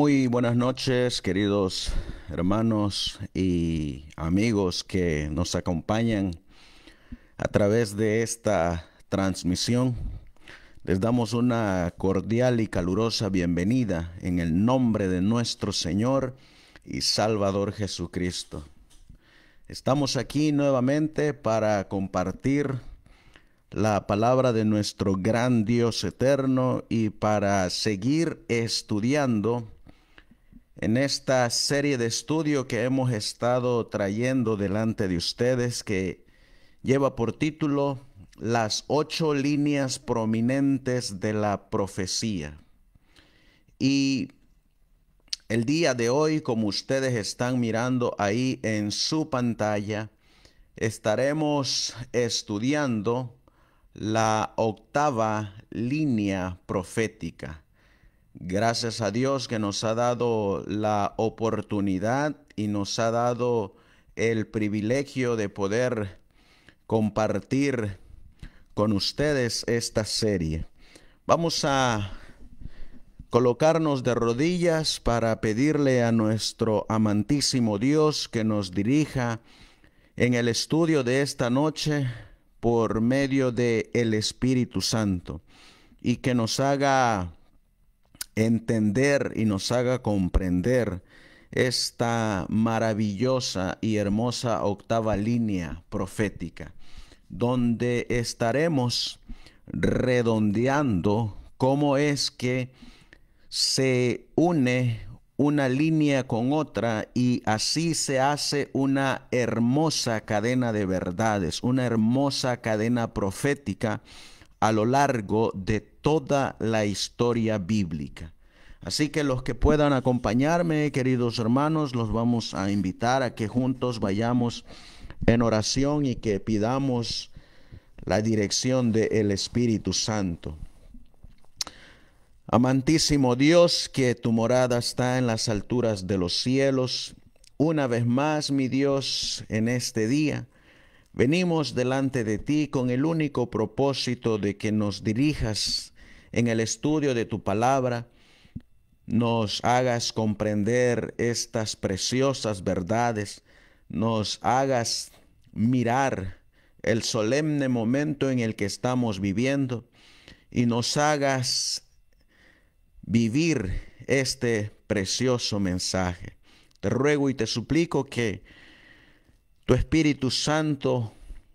Muy buenas noches, queridos hermanos y amigos que nos acompañan a través de esta transmisión. Les damos una cordial y calurosa bienvenida en el nombre de nuestro Señor y Salvador Jesucristo. Estamos aquí nuevamente para compartir la palabra de nuestro gran Dios eterno y para seguir estudiando en esta serie de estudio que hemos estado trayendo delante de ustedes que lleva por título Las ocho líneas prominentes de la profecía. Y el día de hoy, como ustedes están mirando ahí en su pantalla, estaremos estudiando la octava línea profética Gracias a Dios que nos ha dado la oportunidad y nos ha dado el privilegio de poder compartir con ustedes esta serie. Vamos a colocarnos de rodillas para pedirle a nuestro amantísimo Dios que nos dirija en el estudio de esta noche por medio de el Espíritu Santo y que nos haga entender y nos haga comprender esta maravillosa y hermosa octava línea profética, donde estaremos redondeando cómo es que se une una línea con otra y así se hace una hermosa cadena de verdades, una hermosa cadena profética a lo largo de toda la historia bíblica. Así que los que puedan acompañarme, queridos hermanos, los vamos a invitar a que juntos vayamos en oración y que pidamos la dirección del Espíritu Santo. Amantísimo Dios, que tu morada está en las alturas de los cielos, una vez más, mi Dios, en este día. Venimos delante de ti con el único propósito de que nos dirijas en el estudio de tu palabra, nos hagas comprender estas preciosas verdades, nos hagas mirar el solemne momento en el que estamos viviendo y nos hagas vivir este precioso mensaje. Te ruego y te suplico que tu Espíritu Santo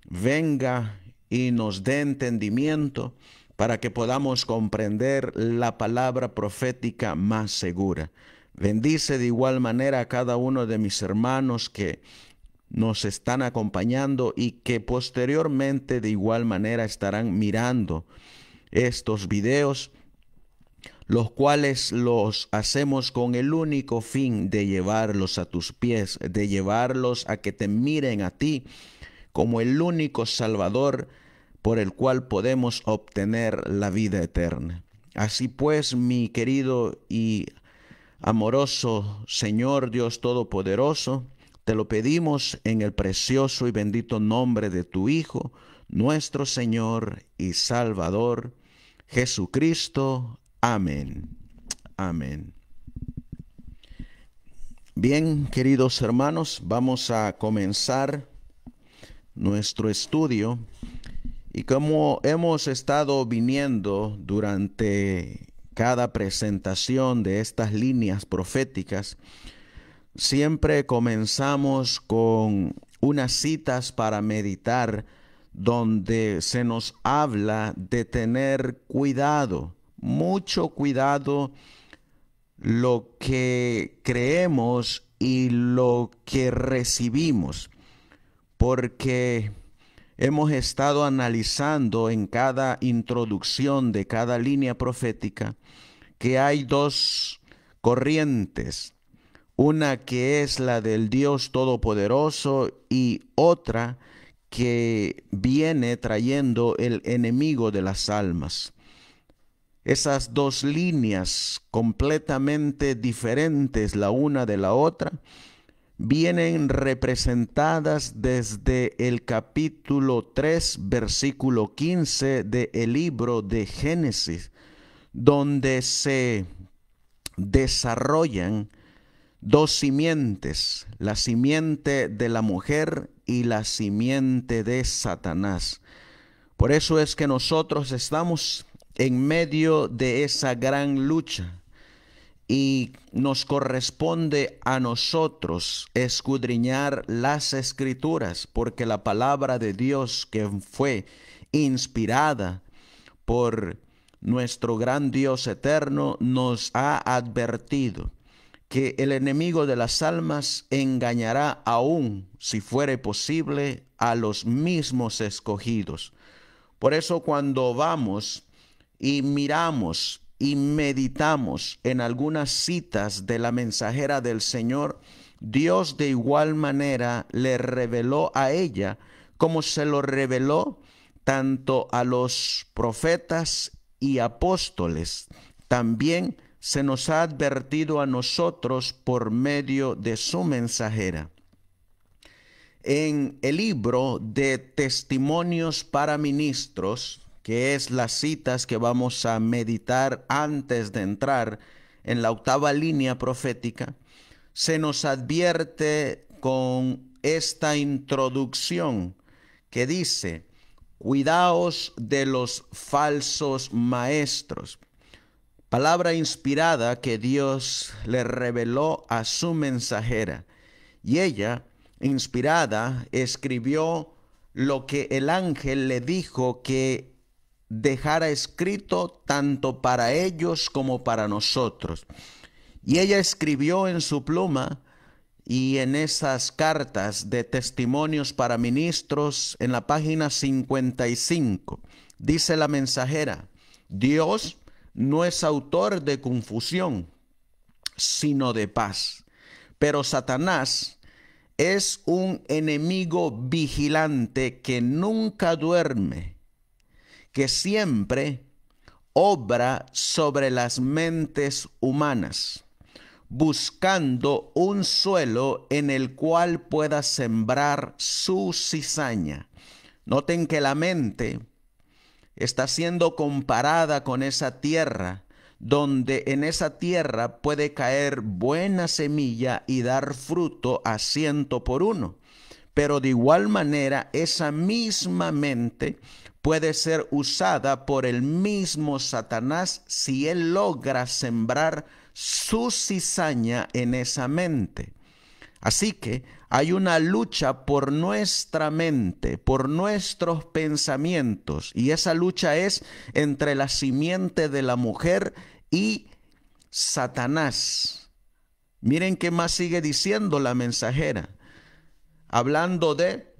venga y nos dé entendimiento para que podamos comprender la palabra profética más segura. Bendice de igual manera a cada uno de mis hermanos que nos están acompañando y que posteriormente de igual manera estarán mirando estos videos los cuales los hacemos con el único fin de llevarlos a tus pies, de llevarlos a que te miren a ti como el único Salvador por el cual podemos obtener la vida eterna. Así pues, mi querido y amoroso Señor Dios Todopoderoso, te lo pedimos en el precioso y bendito nombre de tu Hijo, nuestro Señor y Salvador, Jesucristo. Amén. Amén. Bien, queridos hermanos, vamos a comenzar nuestro estudio y como hemos estado viniendo durante cada presentación de estas líneas proféticas, siempre comenzamos con unas citas para meditar donde se nos habla de tener cuidado mucho cuidado lo que creemos y lo que recibimos, porque hemos estado analizando en cada introducción de cada línea profética que hay dos corrientes, una que es la del Dios Todopoderoso y otra que viene trayendo el enemigo de las almas esas dos líneas completamente diferentes la una de la otra, vienen representadas desde el capítulo 3, versículo 15 del el libro de Génesis, donde se desarrollan dos simientes, la simiente de la mujer y la simiente de Satanás. Por eso es que nosotros estamos en medio de esa gran lucha y nos corresponde a nosotros escudriñar las escrituras, porque la palabra de Dios que fue inspirada por nuestro gran Dios eterno nos ha advertido que el enemigo de las almas engañará aún, si fuere posible, a los mismos escogidos. Por eso cuando vamos y miramos y meditamos en algunas citas de la mensajera del Señor, Dios de igual manera le reveló a ella como se lo reveló tanto a los profetas y apóstoles. También se nos ha advertido a nosotros por medio de su mensajera. En el libro de Testimonios para Ministros, que es las citas que vamos a meditar antes de entrar en la octava línea profética, se nos advierte con esta introducción que dice, cuidaos de los falsos maestros. Palabra inspirada que Dios le reveló a su mensajera. Y ella, inspirada, escribió lo que el ángel le dijo que dejara escrito tanto para ellos como para nosotros. Y ella escribió en su pluma y en esas cartas de testimonios para ministros en la página 55. Dice la mensajera, Dios no es autor de confusión, sino de paz. Pero Satanás es un enemigo vigilante que nunca duerme que siempre obra sobre las mentes humanas, buscando un suelo en el cual pueda sembrar su cizaña. Noten que la mente está siendo comparada con esa tierra, donde en esa tierra puede caer buena semilla y dar fruto a ciento por uno. Pero de igual manera, esa misma mente puede ser usada por el mismo Satanás si él logra sembrar su cizaña en esa mente. Así que hay una lucha por nuestra mente, por nuestros pensamientos, y esa lucha es entre la simiente de la mujer y Satanás. Miren qué más sigue diciendo la mensajera, hablando de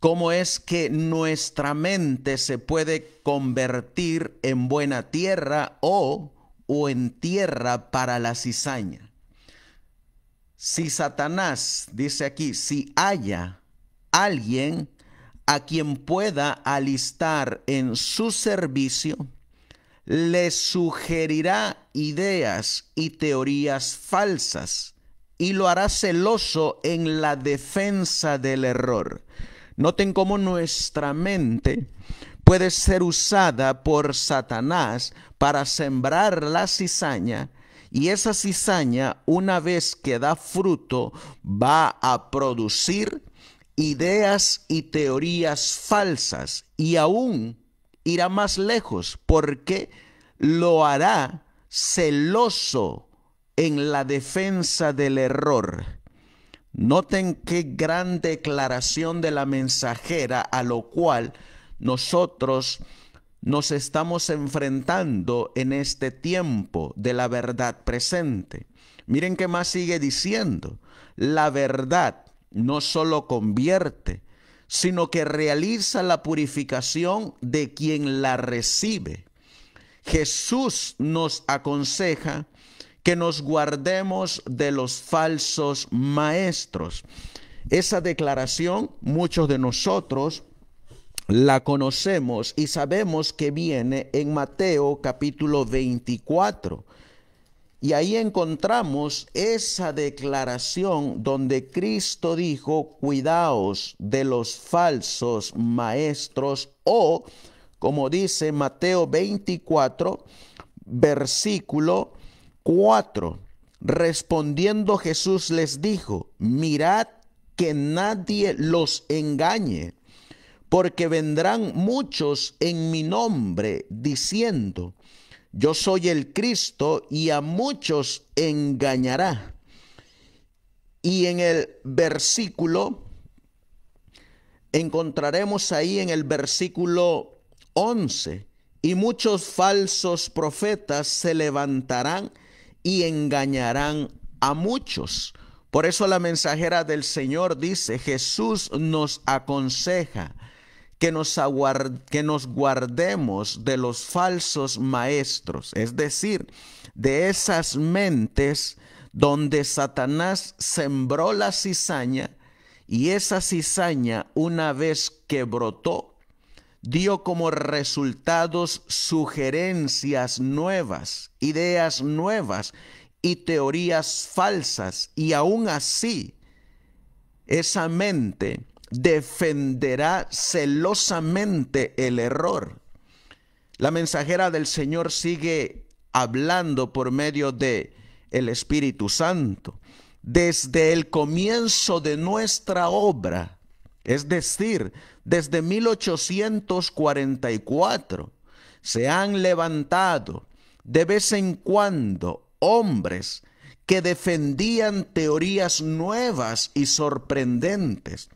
cómo es que nuestra mente se puede convertir en buena tierra o, o en tierra para la cizaña. Si Satanás, dice aquí, si haya alguien a quien pueda alistar en su servicio, le sugerirá ideas y teorías falsas y lo hará celoso en la defensa del error. Noten cómo nuestra mente puede ser usada por Satanás para sembrar la cizaña y esa cizaña, una vez que da fruto, va a producir ideas y teorías falsas y aún irá más lejos porque lo hará celoso en la defensa del error Noten qué gran declaración de la mensajera a lo cual nosotros nos estamos enfrentando en este tiempo de la verdad presente. Miren qué más sigue diciendo. La verdad no solo convierte, sino que realiza la purificación de quien la recibe. Jesús nos aconseja que nos guardemos de los falsos maestros. Esa declaración, muchos de nosotros la conocemos y sabemos que viene en Mateo capítulo 24. Y ahí encontramos esa declaración donde Cristo dijo, cuidaos de los falsos maestros o, como dice Mateo 24, versículo 4. Respondiendo Jesús les dijo, mirad que nadie los engañe, porque vendrán muchos en mi nombre diciendo, yo soy el Cristo y a muchos engañará. Y en el versículo, encontraremos ahí en el versículo 11, y muchos falsos profetas se levantarán y engañarán a muchos. Por eso la mensajera del Señor dice, Jesús nos aconseja que nos, que nos guardemos de los falsos maestros, es decir, de esas mentes donde Satanás sembró la cizaña y esa cizaña una vez que brotó, dio como resultados sugerencias nuevas, ideas nuevas y teorías falsas. Y aún así, esa mente defenderá celosamente el error. La mensajera del Señor sigue hablando por medio de el Espíritu Santo. Desde el comienzo de nuestra obra, es decir, desde 1844 se han levantado de vez en cuando hombres que defendían teorías nuevas y sorprendentes.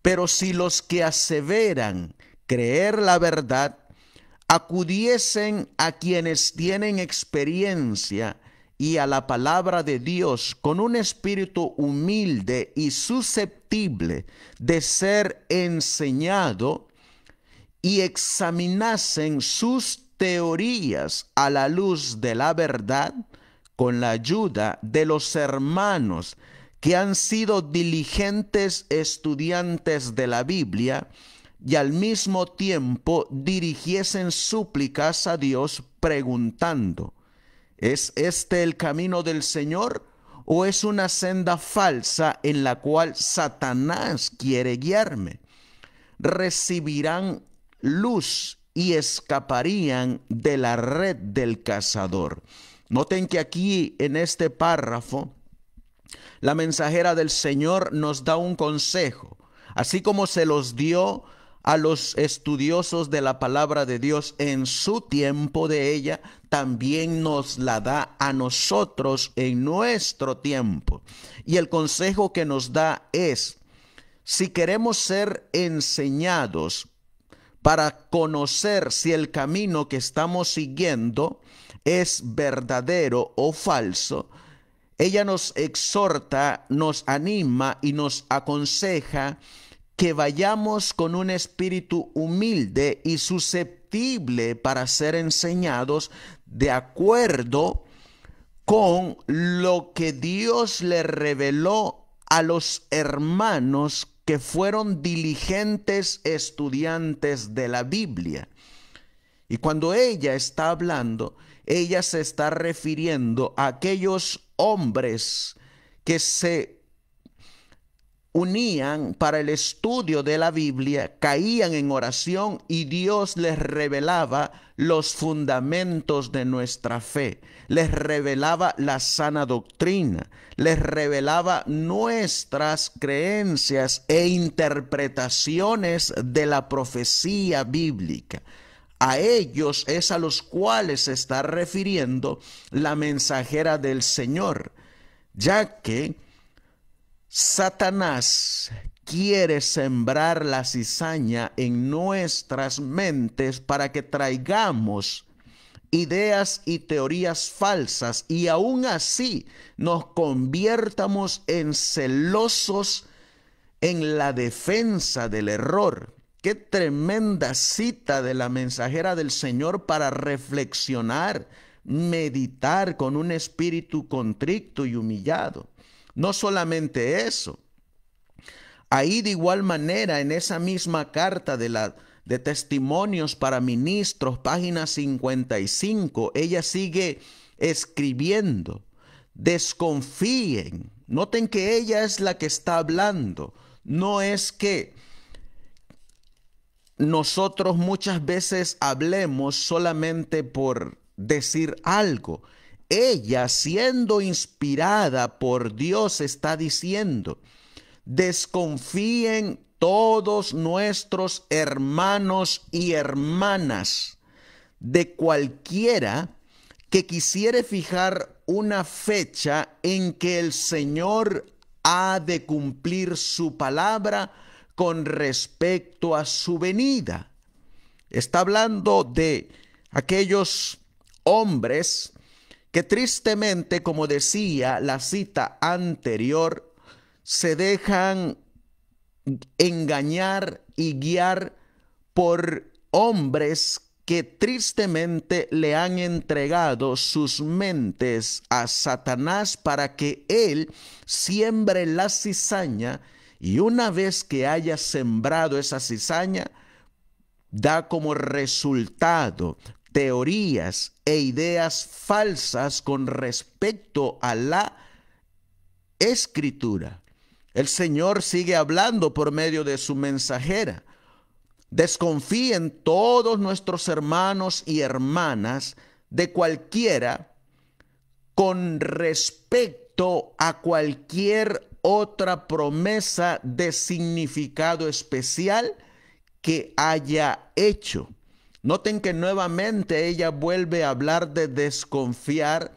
Pero si los que aseveran creer la verdad acudiesen a quienes tienen experiencia y a la palabra de Dios con un espíritu humilde y susceptible de ser enseñado y examinasen sus teorías a la luz de la verdad con la ayuda de los hermanos que han sido diligentes estudiantes de la Biblia y al mismo tiempo dirigiesen súplicas a Dios preguntando, ¿Es este el camino del Señor o es una senda falsa en la cual Satanás quiere guiarme? Recibirán luz y escaparían de la red del cazador. Noten que aquí en este párrafo, la mensajera del Señor nos da un consejo, así como se los dio a los estudiosos de la palabra de Dios en su tiempo de ella, también nos la da a nosotros en nuestro tiempo. Y el consejo que nos da es, si queremos ser enseñados para conocer si el camino que estamos siguiendo es verdadero o falso, ella nos exhorta, nos anima y nos aconseja que vayamos con un espíritu humilde y susceptible para ser enseñados de acuerdo con lo que Dios le reveló a los hermanos que fueron diligentes estudiantes de la Biblia. Y cuando ella está hablando, ella se está refiriendo a aquellos hombres que se unían para el estudio de la Biblia, caían en oración y Dios les revelaba los fundamentos de nuestra fe, les revelaba la sana doctrina, les revelaba nuestras creencias e interpretaciones de la profecía bíblica. A ellos es a los cuales se está refiriendo la mensajera del Señor, ya que Satanás quiere sembrar la cizaña en nuestras mentes para que traigamos ideas y teorías falsas y aún así nos conviertamos en celosos en la defensa del error. Qué tremenda cita de la mensajera del Señor para reflexionar, meditar con un espíritu contrito y humillado. No solamente eso. Ahí de igual manera, en esa misma carta de, la, de testimonios para ministros, página 55, ella sigue escribiendo, desconfíen. Noten que ella es la que está hablando. No es que nosotros muchas veces hablemos solamente por decir algo ella, siendo inspirada por Dios, está diciendo, desconfíen todos nuestros hermanos y hermanas de cualquiera que quisiere fijar una fecha en que el Señor ha de cumplir su palabra con respecto a su venida. Está hablando de aquellos hombres que tristemente, como decía la cita anterior, se dejan engañar y guiar por hombres que tristemente le han entregado sus mentes a Satanás para que él siembre la cizaña y una vez que haya sembrado esa cizaña, da como resultado teorías e ideas falsas con respecto a la escritura. El Señor sigue hablando por medio de su mensajera. Desconfíen todos nuestros hermanos y hermanas de cualquiera con respecto a cualquier otra promesa de significado especial que haya hecho Noten que nuevamente ella vuelve a hablar de desconfiar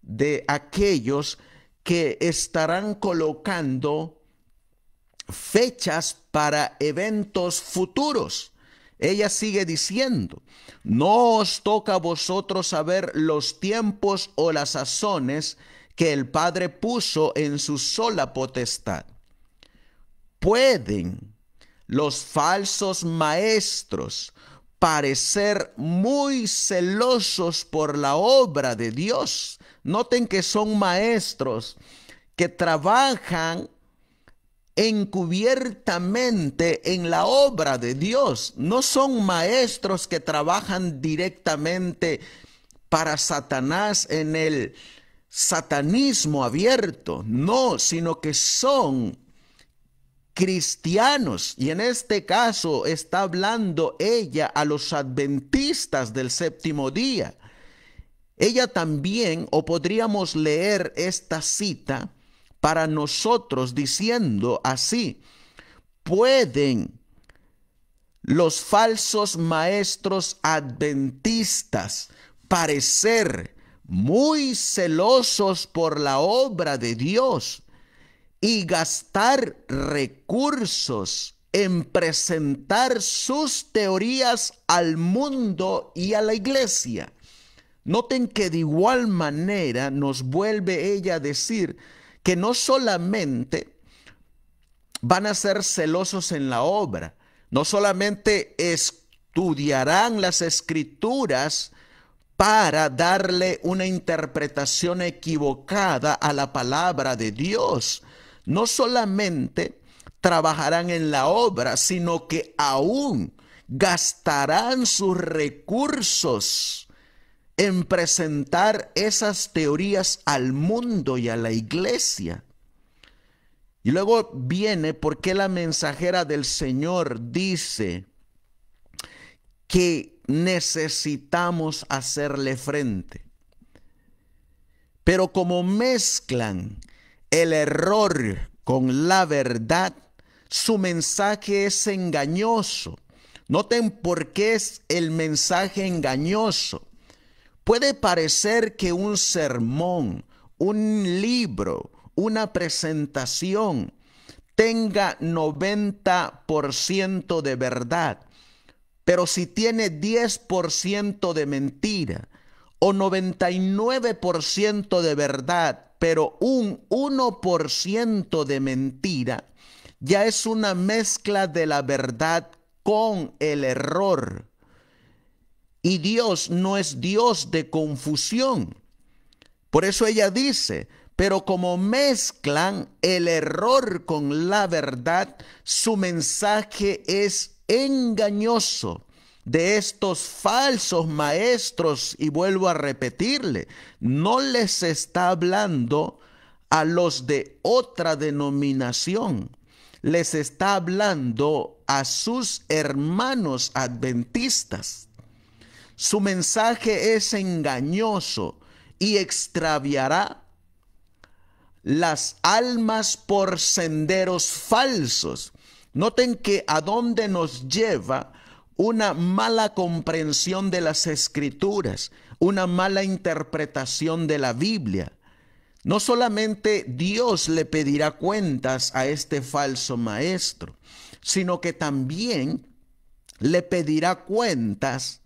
de aquellos que estarán colocando fechas para eventos futuros. Ella sigue diciendo, no os toca a vosotros saber los tiempos o las sazones que el Padre puso en su sola potestad. Pueden los falsos maestros parecer muy celosos por la obra de Dios. Noten que son maestros que trabajan encubiertamente en la obra de Dios. No son maestros que trabajan directamente para Satanás en el satanismo abierto, no, sino que son cristianos. Y en este caso está hablando ella a los adventistas del séptimo día. Ella también, o podríamos leer esta cita para nosotros diciendo así, pueden los falsos maestros adventistas parecer muy celosos por la obra de Dios, y gastar recursos en presentar sus teorías al mundo y a la iglesia. Noten que de igual manera nos vuelve ella a decir que no solamente van a ser celosos en la obra, no solamente estudiarán las escrituras para darle una interpretación equivocada a la palabra de Dios, no solamente trabajarán en la obra, sino que aún gastarán sus recursos en presentar esas teorías al mundo y a la iglesia. Y luego viene porque la mensajera del Señor dice que necesitamos hacerle frente. Pero como mezclan el error con la verdad. Su mensaje es engañoso. Noten por qué es el mensaje engañoso. Puede parecer que un sermón, un libro, una presentación tenga 90% de verdad, pero si tiene 10% de mentira o 99% de verdad pero un 1% de mentira ya es una mezcla de la verdad con el error. Y Dios no es Dios de confusión. Por eso ella dice, pero como mezclan el error con la verdad, su mensaje es engañoso de estos falsos maestros, y vuelvo a repetirle, no les está hablando a los de otra denominación, les está hablando a sus hermanos adventistas. Su mensaje es engañoso y extraviará las almas por senderos falsos. Noten que a dónde nos lleva una mala comprensión de las escrituras, una mala interpretación de la Biblia. No solamente Dios le pedirá cuentas a este falso maestro, sino que también le pedirá cuentas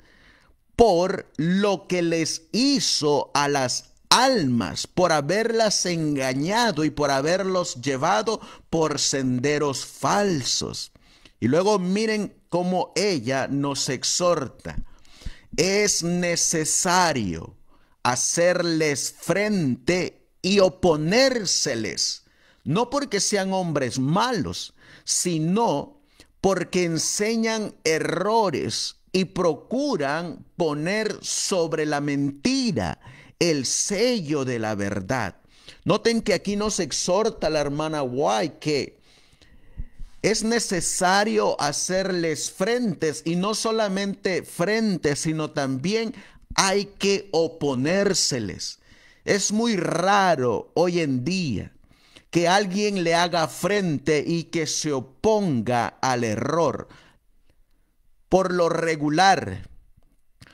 por lo que les hizo a las almas, por haberlas engañado y por haberlos llevado por senderos falsos. Y luego miren como ella nos exhorta. Es necesario hacerles frente y oponérseles, no porque sean hombres malos, sino porque enseñan errores y procuran poner sobre la mentira el sello de la verdad. Noten que aquí nos exhorta la hermana White que es necesario hacerles frentes y no solamente frentes, sino también hay que oponérseles. Es muy raro hoy en día que alguien le haga frente y que se oponga al error. Por lo regular,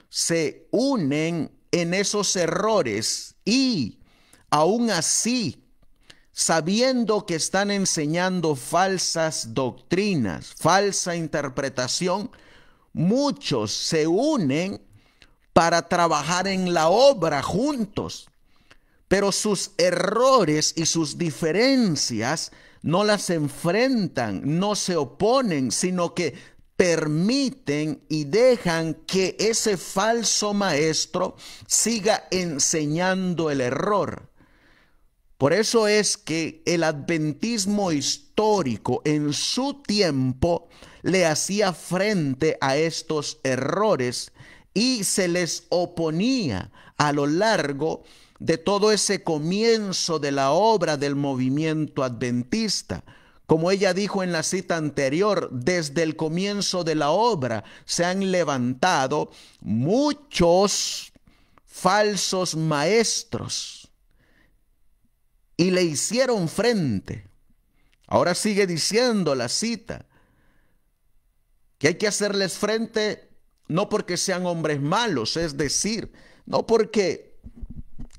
se unen en esos errores y aún así sabiendo que están enseñando falsas doctrinas, falsa interpretación, muchos se unen para trabajar en la obra juntos, pero sus errores y sus diferencias no las enfrentan, no se oponen, sino que permiten y dejan que ese falso maestro siga enseñando el error. Por eso es que el adventismo histórico en su tiempo le hacía frente a estos errores y se les oponía a lo largo de todo ese comienzo de la obra del movimiento adventista. Como ella dijo en la cita anterior, desde el comienzo de la obra se han levantado muchos falsos maestros y le hicieron frente. Ahora sigue diciendo la cita que hay que hacerles frente no porque sean hombres malos, es decir, no porque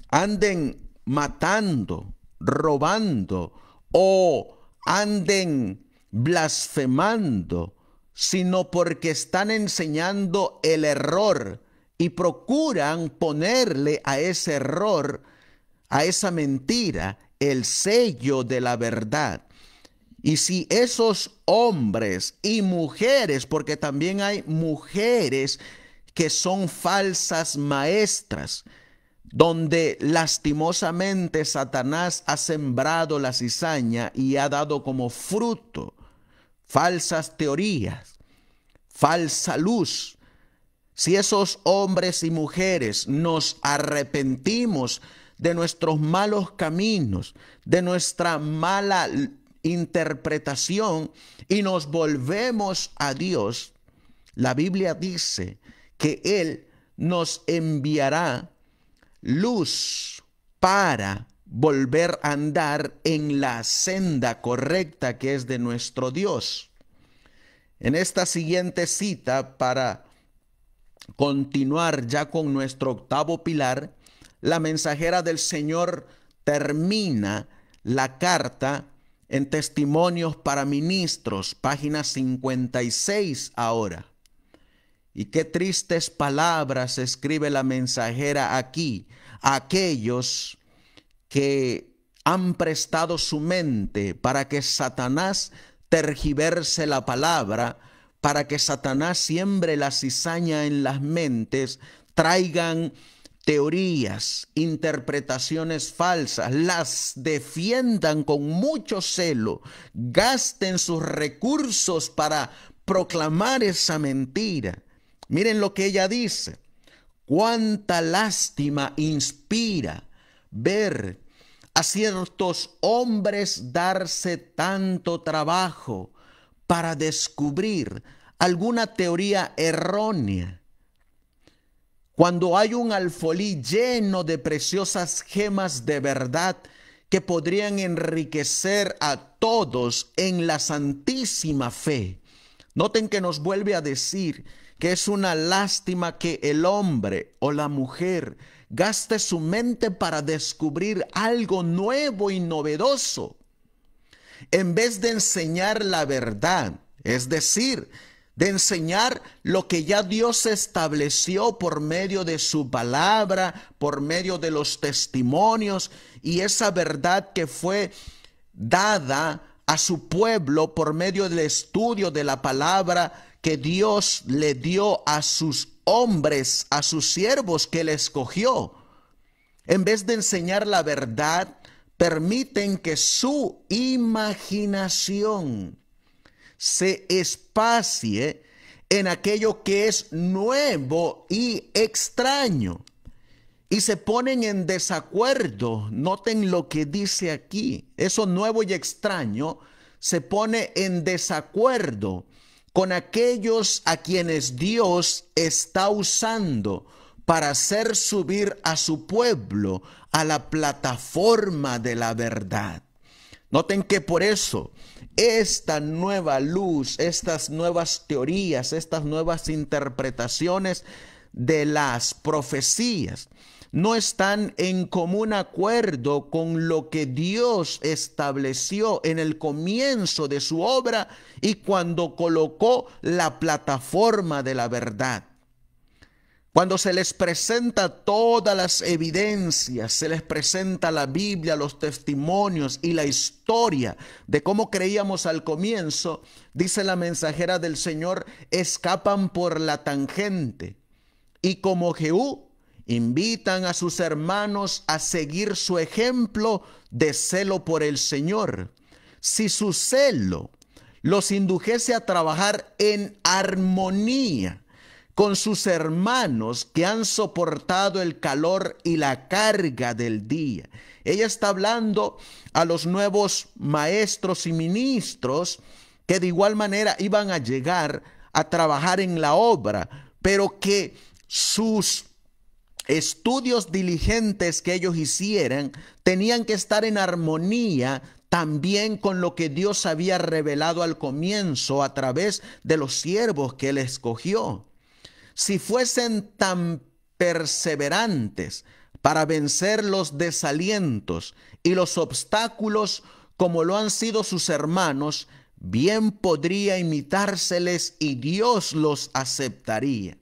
anden matando, robando o anden blasfemando, sino porque están enseñando el error y procuran ponerle a ese error, a esa mentira, el sello de la verdad. Y si esos hombres y mujeres, porque también hay mujeres que son falsas maestras, donde lastimosamente Satanás ha sembrado la cizaña y ha dado como fruto falsas teorías, falsa luz. Si esos hombres y mujeres nos arrepentimos, de nuestros malos caminos, de nuestra mala interpretación y nos volvemos a Dios, la Biblia dice que Él nos enviará luz para volver a andar en la senda correcta que es de nuestro Dios. En esta siguiente cita, para continuar ya con nuestro octavo pilar, la mensajera del Señor termina la carta en Testimonios para Ministros, página 56 ahora. Y qué tristes palabras escribe la mensajera aquí aquellos que han prestado su mente para que Satanás tergiverse la palabra, para que Satanás siembre la cizaña en las mentes, traigan teorías, interpretaciones falsas, las defiendan con mucho celo, gasten sus recursos para proclamar esa mentira. Miren lo que ella dice. Cuánta lástima inspira ver a ciertos hombres darse tanto trabajo para descubrir alguna teoría errónea cuando hay un alfolí lleno de preciosas gemas de verdad que podrían enriquecer a todos en la santísima fe. Noten que nos vuelve a decir que es una lástima que el hombre o la mujer gaste su mente para descubrir algo nuevo y novedoso, en vez de enseñar la verdad, es decir, de enseñar lo que ya Dios estableció por medio de su palabra, por medio de los testimonios y esa verdad que fue dada a su pueblo por medio del estudio de la palabra que Dios le dio a sus hombres, a sus siervos que le escogió. En vez de enseñar la verdad, permiten que su imaginación se espacie en aquello que es nuevo y extraño. Y se ponen en desacuerdo. Noten lo que dice aquí. Eso nuevo y extraño se pone en desacuerdo con aquellos a quienes Dios está usando para hacer subir a su pueblo a la plataforma de la verdad. Noten que por eso esta nueva luz, estas nuevas teorías, estas nuevas interpretaciones de las profecías no están en común acuerdo con lo que Dios estableció en el comienzo de su obra y cuando colocó la plataforma de la verdad. Cuando se les presenta todas las evidencias, se les presenta la Biblia, los testimonios y la historia de cómo creíamos al comienzo, dice la mensajera del Señor, escapan por la tangente. Y como Jehú, invitan a sus hermanos a seguir su ejemplo de celo por el Señor. Si su celo los indujese a trabajar en armonía, con sus hermanos que han soportado el calor y la carga del día. Ella está hablando a los nuevos maestros y ministros que de igual manera iban a llegar a trabajar en la obra, pero que sus estudios diligentes que ellos hicieran tenían que estar en armonía también con lo que Dios había revelado al comienzo a través de los siervos que él escogió si fuesen tan perseverantes para vencer los desalientos y los obstáculos como lo han sido sus hermanos, bien podría imitárseles y Dios los aceptaría.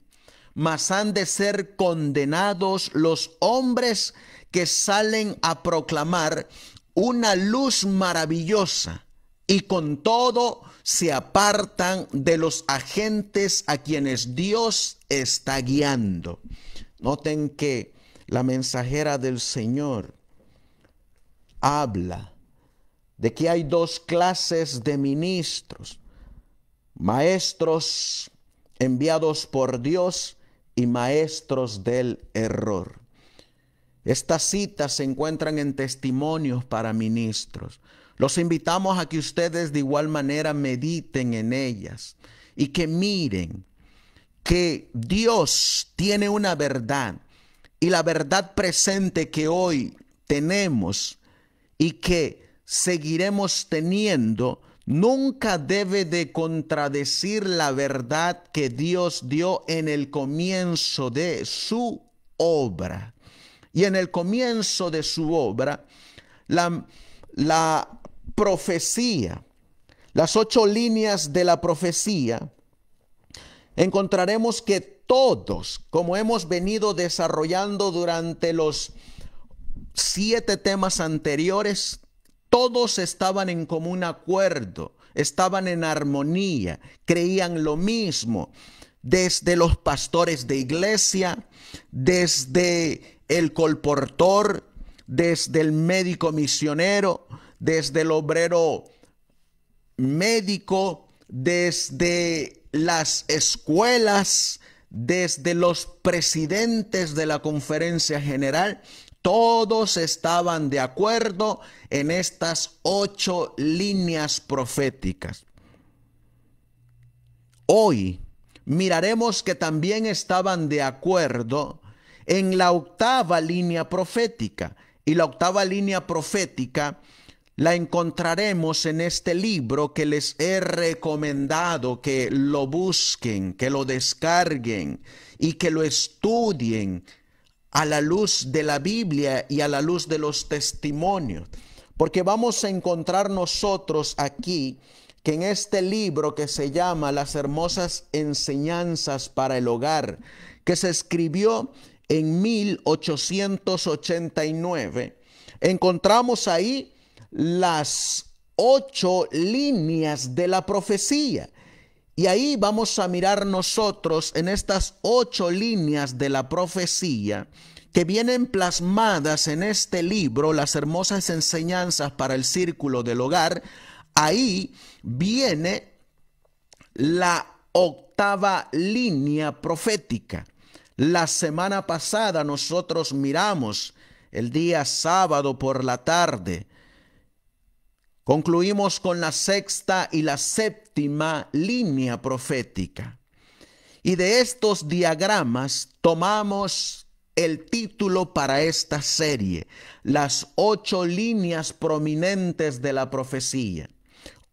Mas han de ser condenados los hombres que salen a proclamar una luz maravillosa y con todo se apartan de los agentes a quienes Dios está guiando. Noten que la mensajera del Señor habla de que hay dos clases de ministros, maestros enviados por Dios y maestros del error. Estas citas se encuentran en testimonios para ministros. Los invitamos a que ustedes de igual manera mediten en ellas y que miren que Dios tiene una verdad y la verdad presente que hoy tenemos y que seguiremos teniendo nunca debe de contradecir la verdad que Dios dio en el comienzo de su obra. Y en el comienzo de su obra, la, la profecía, las ocho líneas de la profecía, encontraremos que todos, como hemos venido desarrollando durante los siete temas anteriores, todos estaban en común acuerdo, estaban en armonía, creían lo mismo, desde los pastores de iglesia, desde el colportor, desde el médico misionero, desde el obrero médico, desde las escuelas, desde los presidentes de la conferencia general, todos estaban de acuerdo en estas ocho líneas proféticas. Hoy miraremos que también estaban de acuerdo en la octava línea profética. Y la octava línea profética la encontraremos en este libro que les he recomendado que lo busquen, que lo descarguen y que lo estudien a la luz de la Biblia y a la luz de los testimonios. Porque vamos a encontrar nosotros aquí que en este libro que se llama Las hermosas enseñanzas para el hogar, que se escribió en 1889, encontramos ahí las ocho líneas de la profecía. Y ahí vamos a mirar nosotros en estas ocho líneas de la profecía que vienen plasmadas en este libro, las hermosas enseñanzas para el círculo del hogar. Ahí viene la octava línea profética. La semana pasada nosotros miramos el día sábado por la tarde Concluimos con la sexta y la séptima línea profética. Y de estos diagramas tomamos el título para esta serie, las ocho líneas prominentes de la profecía.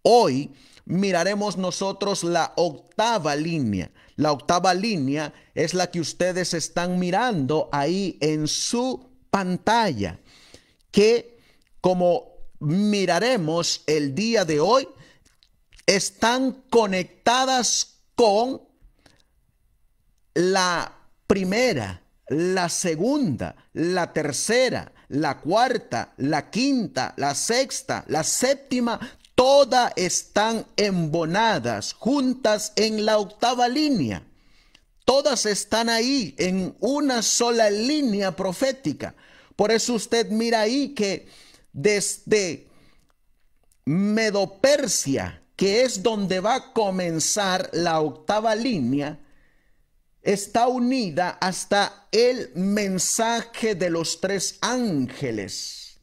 Hoy miraremos nosotros la octava línea. La octava línea es la que ustedes están mirando ahí en su pantalla, que como miraremos el día de hoy están conectadas con la primera, la segunda, la tercera, la cuarta, la quinta, la sexta, la séptima, todas están embonadas juntas en la octava línea. Todas están ahí en una sola línea profética. Por eso usted mira ahí que desde Medopersia, que es donde va a comenzar la octava línea, está unida hasta el mensaje de los tres ángeles.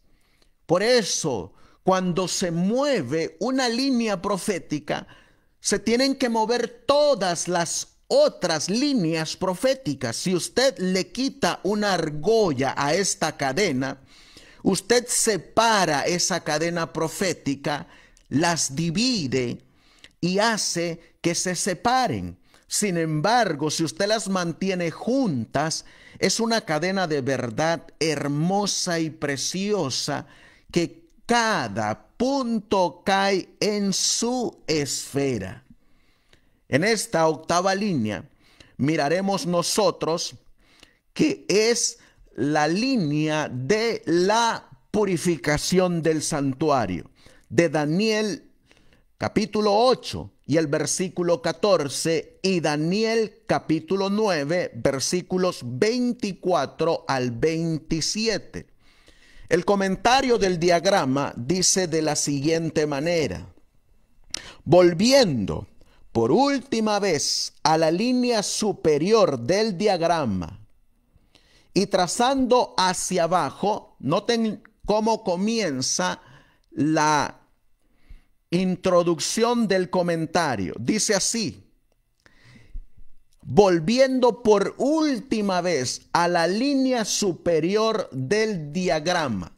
Por eso, cuando se mueve una línea profética, se tienen que mover todas las otras líneas proféticas. Si usted le quita una argolla a esta cadena, Usted separa esa cadena profética, las divide y hace que se separen. Sin embargo, si usted las mantiene juntas, es una cadena de verdad hermosa y preciosa que cada punto cae en su esfera. En esta octava línea miraremos nosotros que es la línea de la purificación del santuario de Daniel capítulo 8 y el versículo 14 y Daniel capítulo 9 versículos 24 al 27. El comentario del diagrama dice de la siguiente manera, volviendo por última vez a la línea superior del diagrama, y trazando hacia abajo, noten cómo comienza la introducción del comentario. Dice así, volviendo por última vez a la línea superior del diagrama.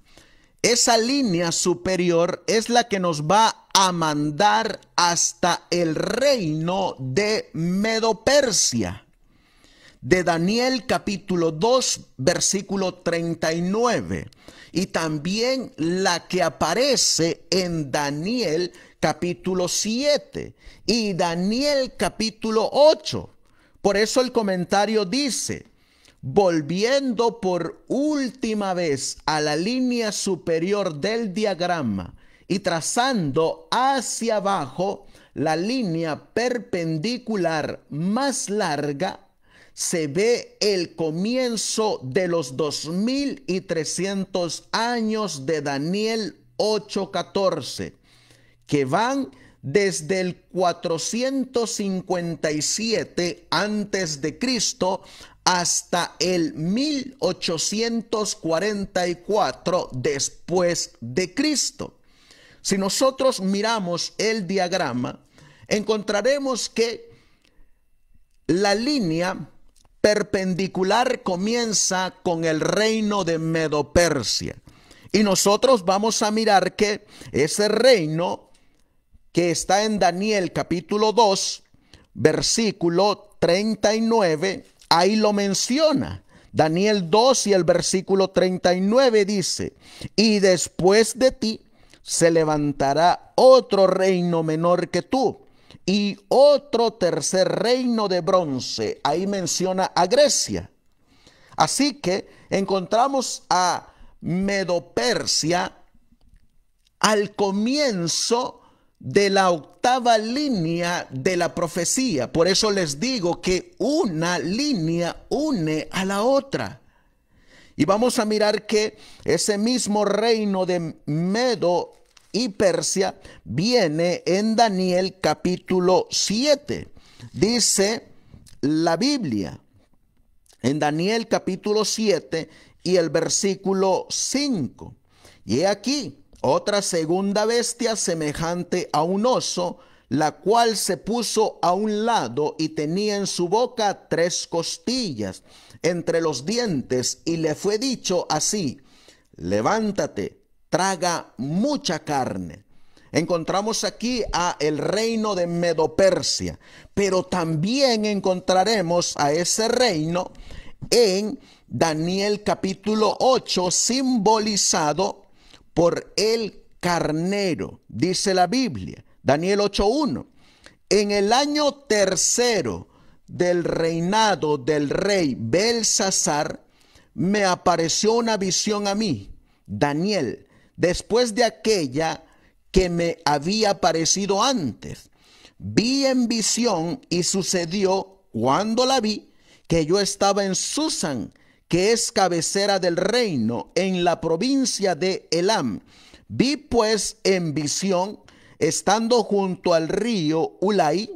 Esa línea superior es la que nos va a mandar hasta el reino de Medopersia de Daniel capítulo 2 versículo 39 y también la que aparece en Daniel capítulo 7 y Daniel capítulo 8. Por eso el comentario dice, volviendo por última vez a la línea superior del diagrama y trazando hacia abajo la línea perpendicular más larga se ve el comienzo de los 2300 años de Daniel 8:14, que van desde el 457 antes de Cristo hasta el 1844 después de Cristo. Si nosotros miramos el diagrama, encontraremos que la línea perpendicular comienza con el reino de Medopersia. Y nosotros vamos a mirar que ese reino que está en Daniel capítulo 2, versículo 39, ahí lo menciona. Daniel 2 y el versículo 39 dice, y después de ti se levantará otro reino menor que tú y otro tercer reino de bronce. Ahí menciona a Grecia. Así que encontramos a Medopersia al comienzo de la octava línea de la profecía. Por eso les digo que una línea une a la otra. Y vamos a mirar que ese mismo reino de Medo y Persia viene en Daniel capítulo 7. Dice la Biblia en Daniel capítulo 7 y el versículo 5. Y he aquí otra segunda bestia semejante a un oso, la cual se puso a un lado y tenía en su boca tres costillas entre los dientes y le fue dicho así, levántate traga mucha carne. Encontramos aquí a el reino de Medopersia, pero también encontraremos a ese reino en Daniel capítulo 8 simbolizado por el carnero, dice la Biblia, Daniel 8:1. En el año tercero del reinado del rey Belsasar me apareció una visión a mí, Daniel, después de aquella que me había parecido antes. Vi en visión y sucedió cuando la vi que yo estaba en Susan, que es cabecera del reino, en la provincia de Elam. Vi pues en visión, estando junto al río Ulai,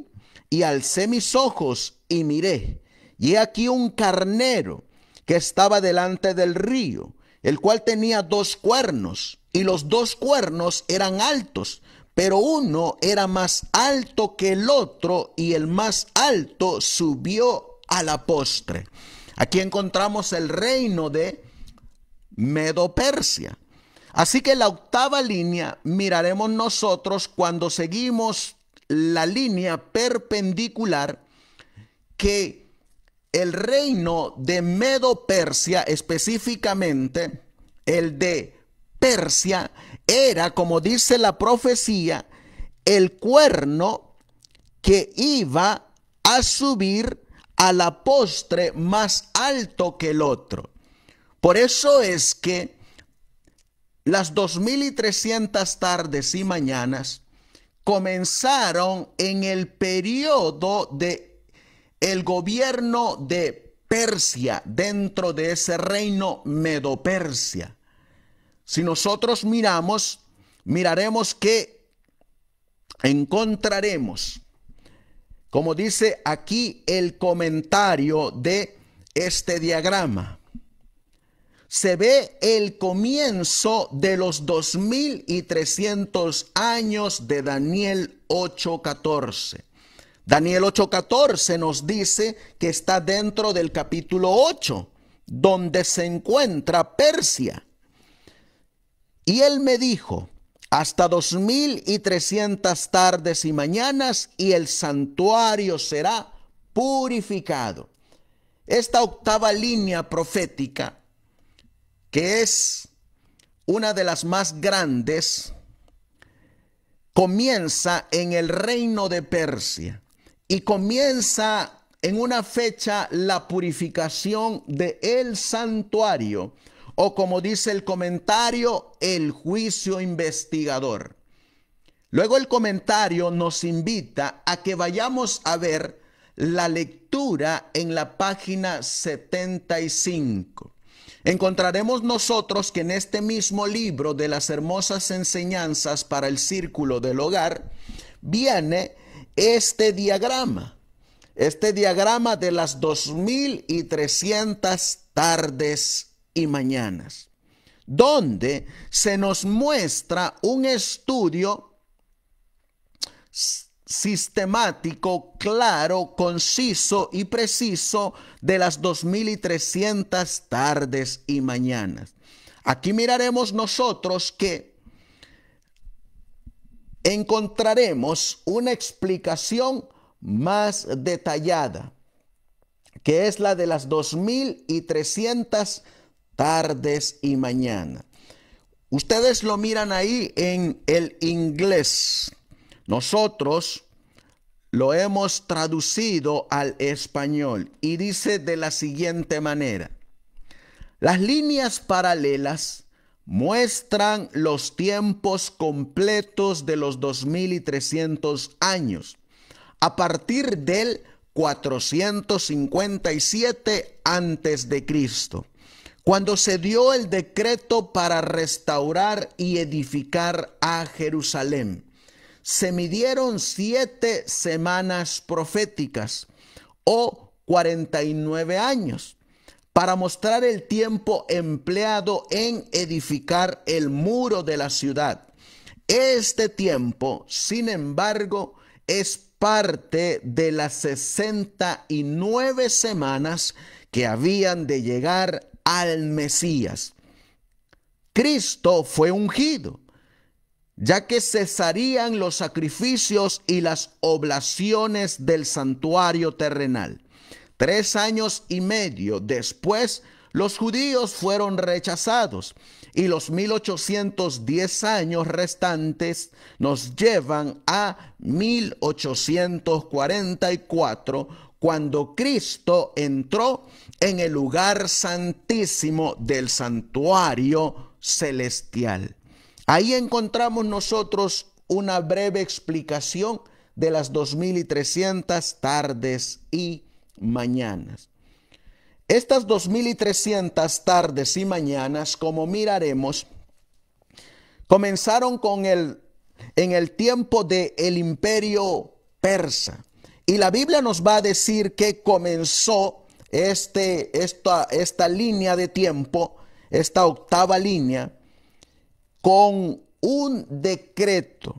y alcé mis ojos y miré, y he aquí un carnero que estaba delante del río, el cual tenía dos cuernos y los dos cuernos eran altos, pero uno era más alto que el otro y el más alto subió a la postre. Aquí encontramos el reino de Medo-Persia. Así que la octava línea miraremos nosotros cuando seguimos la línea perpendicular que el reino de Medo-Persia, específicamente el de Persia era, como dice la profecía, el cuerno que iba a subir a la postre más alto que el otro. Por eso es que las 2.300 tardes y mañanas comenzaron en el periodo de el gobierno de Persia, dentro de ese reino Medo-Persia. Si nosotros miramos, miraremos que encontraremos, como dice aquí el comentario de este diagrama, se ve el comienzo de los 2300 años de Daniel 8:14. Daniel 8:14 nos dice que está dentro del capítulo 8, donde se encuentra Persia. Y él me dijo, hasta dos mil y trescientas tardes y mañanas y el santuario será purificado. Esta octava línea profética, que es una de las más grandes, comienza en el reino de Persia y comienza en una fecha la purificación de el santuario o como dice el comentario, el juicio investigador. Luego el comentario nos invita a que vayamos a ver la lectura en la página 75. Encontraremos nosotros que en este mismo libro de las hermosas enseñanzas para el círculo del hogar viene este diagrama, este diagrama de las 2.300 tardes y mañanas, donde se nos muestra un estudio sistemático, claro, conciso y preciso de las 2.300 tardes y mañanas. Aquí miraremos nosotros que encontraremos una explicación más detallada, que es la de las 2.300 tardes y mañana. Ustedes lo miran ahí en el inglés. Nosotros lo hemos traducido al español y dice de la siguiente manera. Las líneas paralelas muestran los tiempos completos de los 2300 años a partir del 457 antes de Cristo. Cuando se dio el decreto para restaurar y edificar a Jerusalén, se midieron siete semanas proféticas o 49 años para mostrar el tiempo empleado en edificar el muro de la ciudad. Este tiempo, sin embargo, es parte de las 69 semanas que habían de llegar al Mesías. Cristo fue ungido, ya que cesarían los sacrificios y las oblaciones del santuario terrenal. Tres años y medio después, los judíos fueron rechazados y los 1810 años restantes nos llevan a 1844 cuando Cristo entró en el lugar santísimo del santuario celestial. Ahí encontramos nosotros una breve explicación de las 2300 tardes y mañanas. Estas 2300 tardes y mañanas, como miraremos, comenzaron con el en el tiempo del imperio persa. Y la Biblia nos va a decir que comenzó este, esta, esta línea de tiempo, esta octava línea, con un decreto.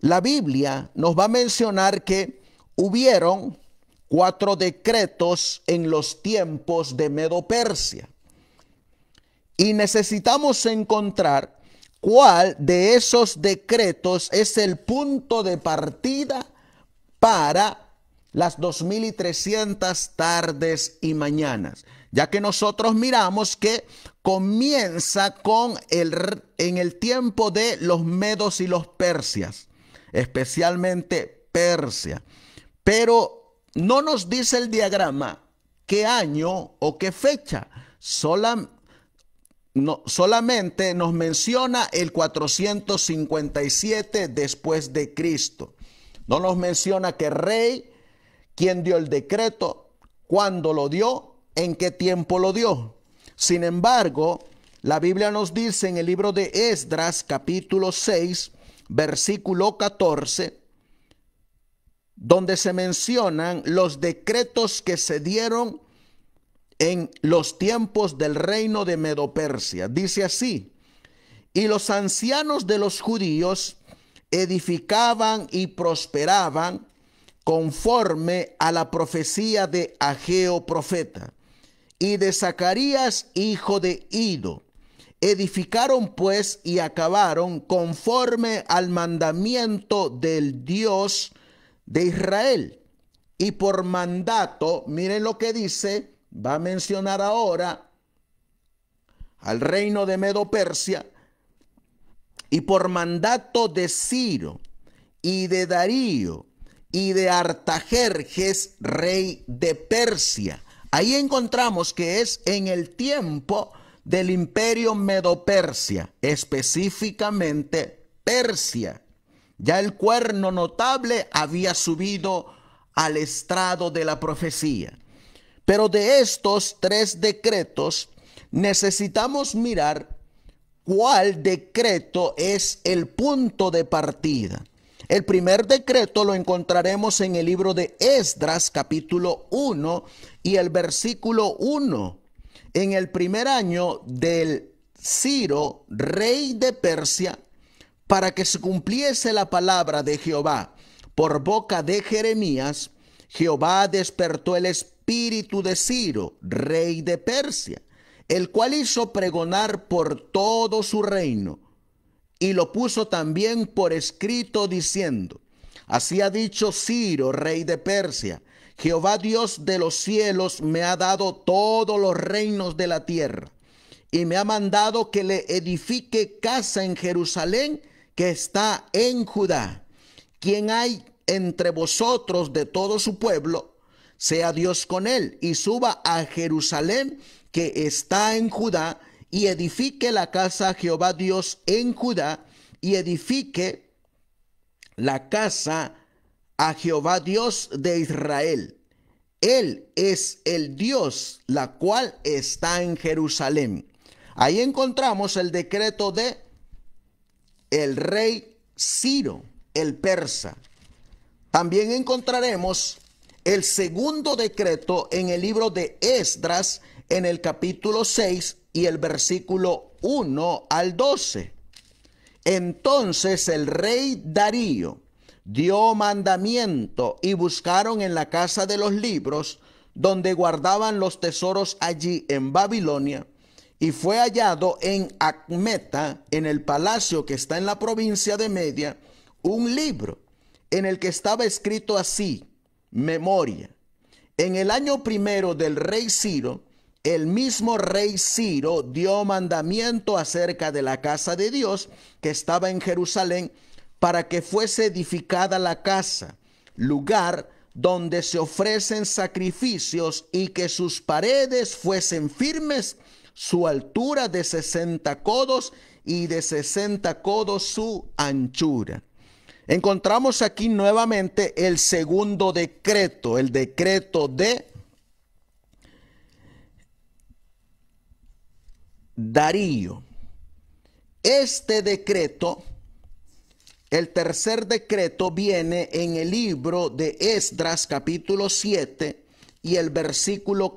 La Biblia nos va a mencionar que hubieron cuatro decretos en los tiempos de Medo Persia. Y necesitamos encontrar cuál de esos decretos es el punto de partida para las 2.300 tardes y mañanas, ya que nosotros miramos que comienza con el, en el tiempo de los medos y los persias, especialmente Persia. Pero no nos dice el diagrama qué año o qué fecha, no, solamente nos menciona el 457 después de Cristo. No nos menciona qué rey, quién dio el decreto, cuándo lo dio, en qué tiempo lo dio. Sin embargo, la Biblia nos dice en el libro de Esdras, capítulo 6, versículo 14, donde se mencionan los decretos que se dieron en los tiempos del reino de Medopersia. Dice así, y los ancianos de los judíos edificaban y prosperaban conforme a la profecía de Ageo profeta y de Zacarías hijo de Ido. Edificaron pues y acabaron conforme al mandamiento del Dios de Israel. Y por mandato, miren lo que dice, va a mencionar ahora al reino de Medo Persia, y por mandato de Ciro y de Darío y de Artajerjes, rey de Persia. Ahí encontramos que es en el tiempo del imperio Medo-Persia, específicamente Persia. Ya el cuerno notable había subido al estrado de la profecía. Pero de estos tres decretos necesitamos mirar cuál decreto es el punto de partida. El primer decreto lo encontraremos en el libro de Esdras capítulo 1 y el versículo 1. En el primer año del Ciro, rey de Persia, para que se cumpliese la palabra de Jehová por boca de Jeremías, Jehová despertó el espíritu de Ciro, rey de Persia, el cual hizo pregonar por todo su reino y lo puso también por escrito diciendo, así ha dicho Ciro, rey de Persia, Jehová Dios de los cielos me ha dado todos los reinos de la tierra y me ha mandado que le edifique casa en Jerusalén que está en Judá. Quien hay entre vosotros de todo su pueblo, sea Dios con él y suba a Jerusalén que está en Judá, y edifique la casa a Jehová Dios en Judá, y edifique la casa a Jehová Dios de Israel. Él es el Dios, la cual está en Jerusalén. Ahí encontramos el decreto de el rey Ciro, el persa. También encontraremos el segundo decreto en el libro de Esdras, en el capítulo 6 y el versículo 1 al 12. Entonces el rey Darío dio mandamiento y buscaron en la casa de los libros donde guardaban los tesoros allí en Babilonia y fue hallado en Acmeta, en el palacio que está en la provincia de Media, un libro en el que estaba escrito así, memoria. En el año primero del rey Ciro, el mismo rey Ciro dio mandamiento acerca de la casa de Dios que estaba en Jerusalén para que fuese edificada la casa, lugar donde se ofrecen sacrificios y que sus paredes fuesen firmes, su altura de 60 codos y de 60 codos su anchura. Encontramos aquí nuevamente el segundo decreto, el decreto de Darío. Este decreto, el tercer decreto viene en el libro de Esdras capítulo 7 y el versículo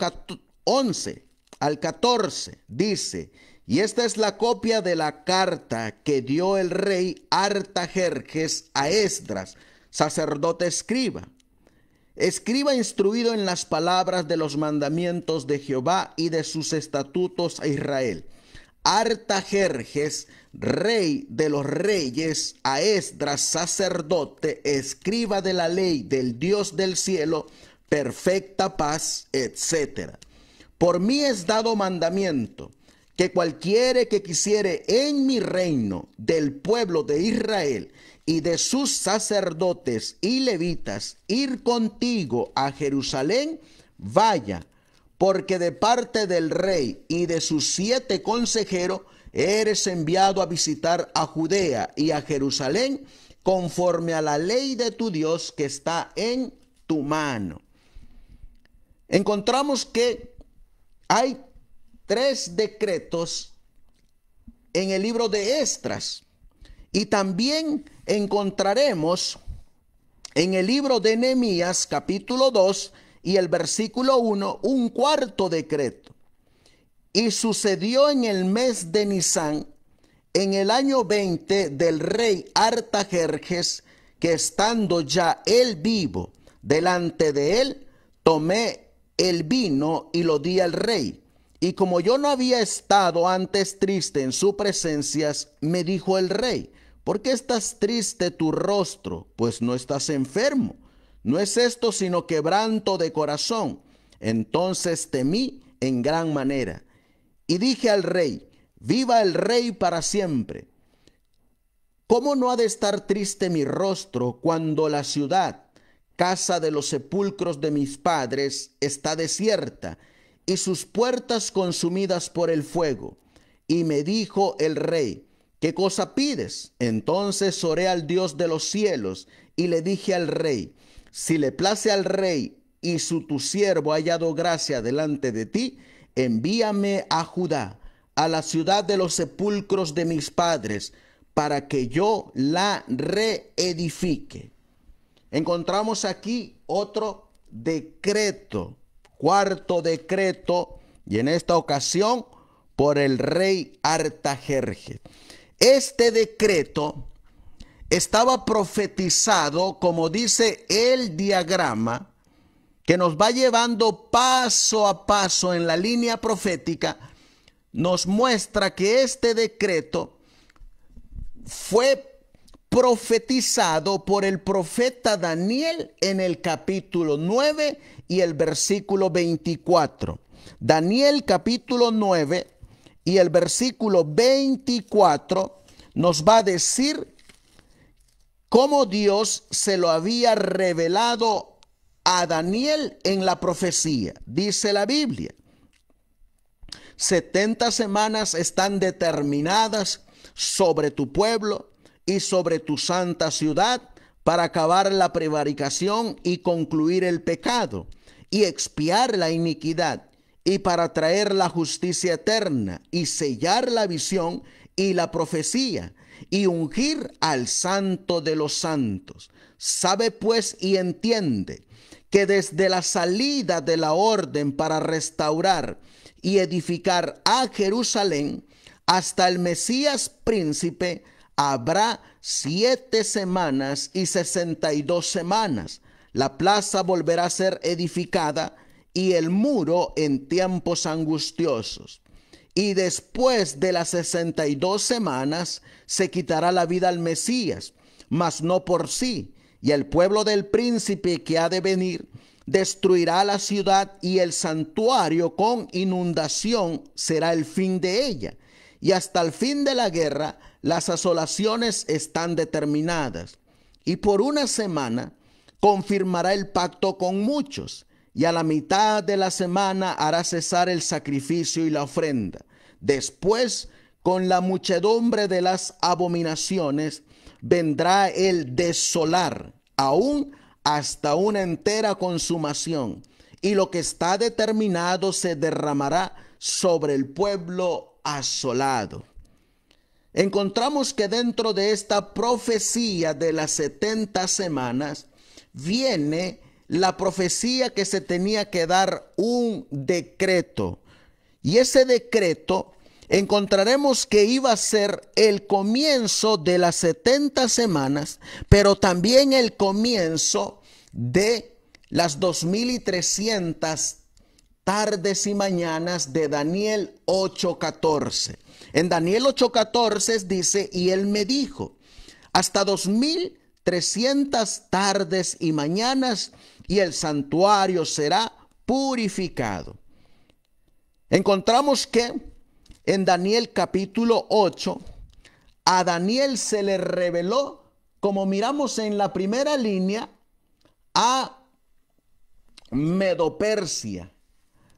11 al 14. Dice, y esta es la copia de la carta que dio el rey Artajerjes a Esdras, sacerdote escriba Escriba instruido en las palabras de los mandamientos de Jehová y de sus estatutos a Israel. Artajerjes, rey de los reyes, a Esdras, sacerdote, escriba de la ley del Dios del cielo, perfecta paz, etc. Por mí es dado mandamiento que cualquiera que quisiere en mi reino del pueblo de Israel y de sus sacerdotes y levitas ir contigo a Jerusalén, vaya, porque de parte del rey y de sus siete consejeros eres enviado a visitar a Judea y a Jerusalén conforme a la ley de tu Dios que está en tu mano. Encontramos que hay tres decretos en el libro de Estras. Y también encontraremos en el libro de Nehemías capítulo 2 y el versículo 1 un cuarto decreto. Y sucedió en el mes de Nisán, en el año 20 del rey Artajerjes, que estando ya él vivo delante de él, tomé el vino y lo di al rey y como yo no había estado antes triste en su presencia, me dijo el rey, ¿por qué estás triste tu rostro? Pues no estás enfermo. No es esto sino quebranto de corazón. Entonces temí en gran manera. Y dije al rey, viva el rey para siempre. ¿Cómo no ha de estar triste mi rostro cuando la ciudad, casa de los sepulcros de mis padres, está desierta y sus puertas consumidas por el fuego. Y me dijo el rey, ¿qué cosa pides? Entonces oré al Dios de los cielos y le dije al rey, si le place al rey y su tu siervo ha hallado gracia delante de ti, envíame a Judá, a la ciudad de los sepulcros de mis padres, para que yo la reedifique. Encontramos aquí otro decreto cuarto decreto, y en esta ocasión por el rey Artajerje. Este decreto estaba profetizado, como dice el diagrama, que nos va llevando paso a paso en la línea profética, nos muestra que este decreto fue profetizado por el profeta Daniel en el capítulo 9 y el versículo 24. Daniel capítulo 9 y el versículo 24 nos va a decir cómo Dios se lo había revelado a Daniel en la profecía. Dice la Biblia, 70 semanas están determinadas sobre tu pueblo y sobre tu santa ciudad para acabar la prevaricación y concluir el pecado, y expiar la iniquidad, y para traer la justicia eterna, y sellar la visión y la profecía, y ungir al santo de los santos. Sabe pues y entiende que desde la salida de la orden para restaurar y edificar a Jerusalén hasta el Mesías príncipe, habrá siete semanas y sesenta y dos semanas. La plaza volverá a ser edificada y el muro en tiempos angustiosos. Y después de las sesenta y dos semanas se quitará la vida al Mesías, mas no por sí. Y el pueblo del príncipe que ha de venir destruirá la ciudad y el santuario con inundación será el fin de ella. Y hasta el fin de la guerra las asolaciones están determinadas y por una semana confirmará el pacto con muchos y a la mitad de la semana hará cesar el sacrificio y la ofrenda. Después, con la muchedumbre de las abominaciones, vendrá el desolar, aún hasta una entera consumación, y lo que está determinado se derramará sobre el pueblo asolado encontramos que dentro de esta profecía de las 70 semanas viene la profecía que se tenía que dar un decreto. Y ese decreto encontraremos que iba a ser el comienzo de las 70 semanas, pero también el comienzo de las 2300 tardes y mañanas de Daniel 8:14. En Daniel 8:14 dice, y él me dijo, hasta 2300 tardes y mañanas y el santuario será purificado. Encontramos que en Daniel capítulo 8, a Daniel se le reveló, como miramos en la primera línea, a Medopersia.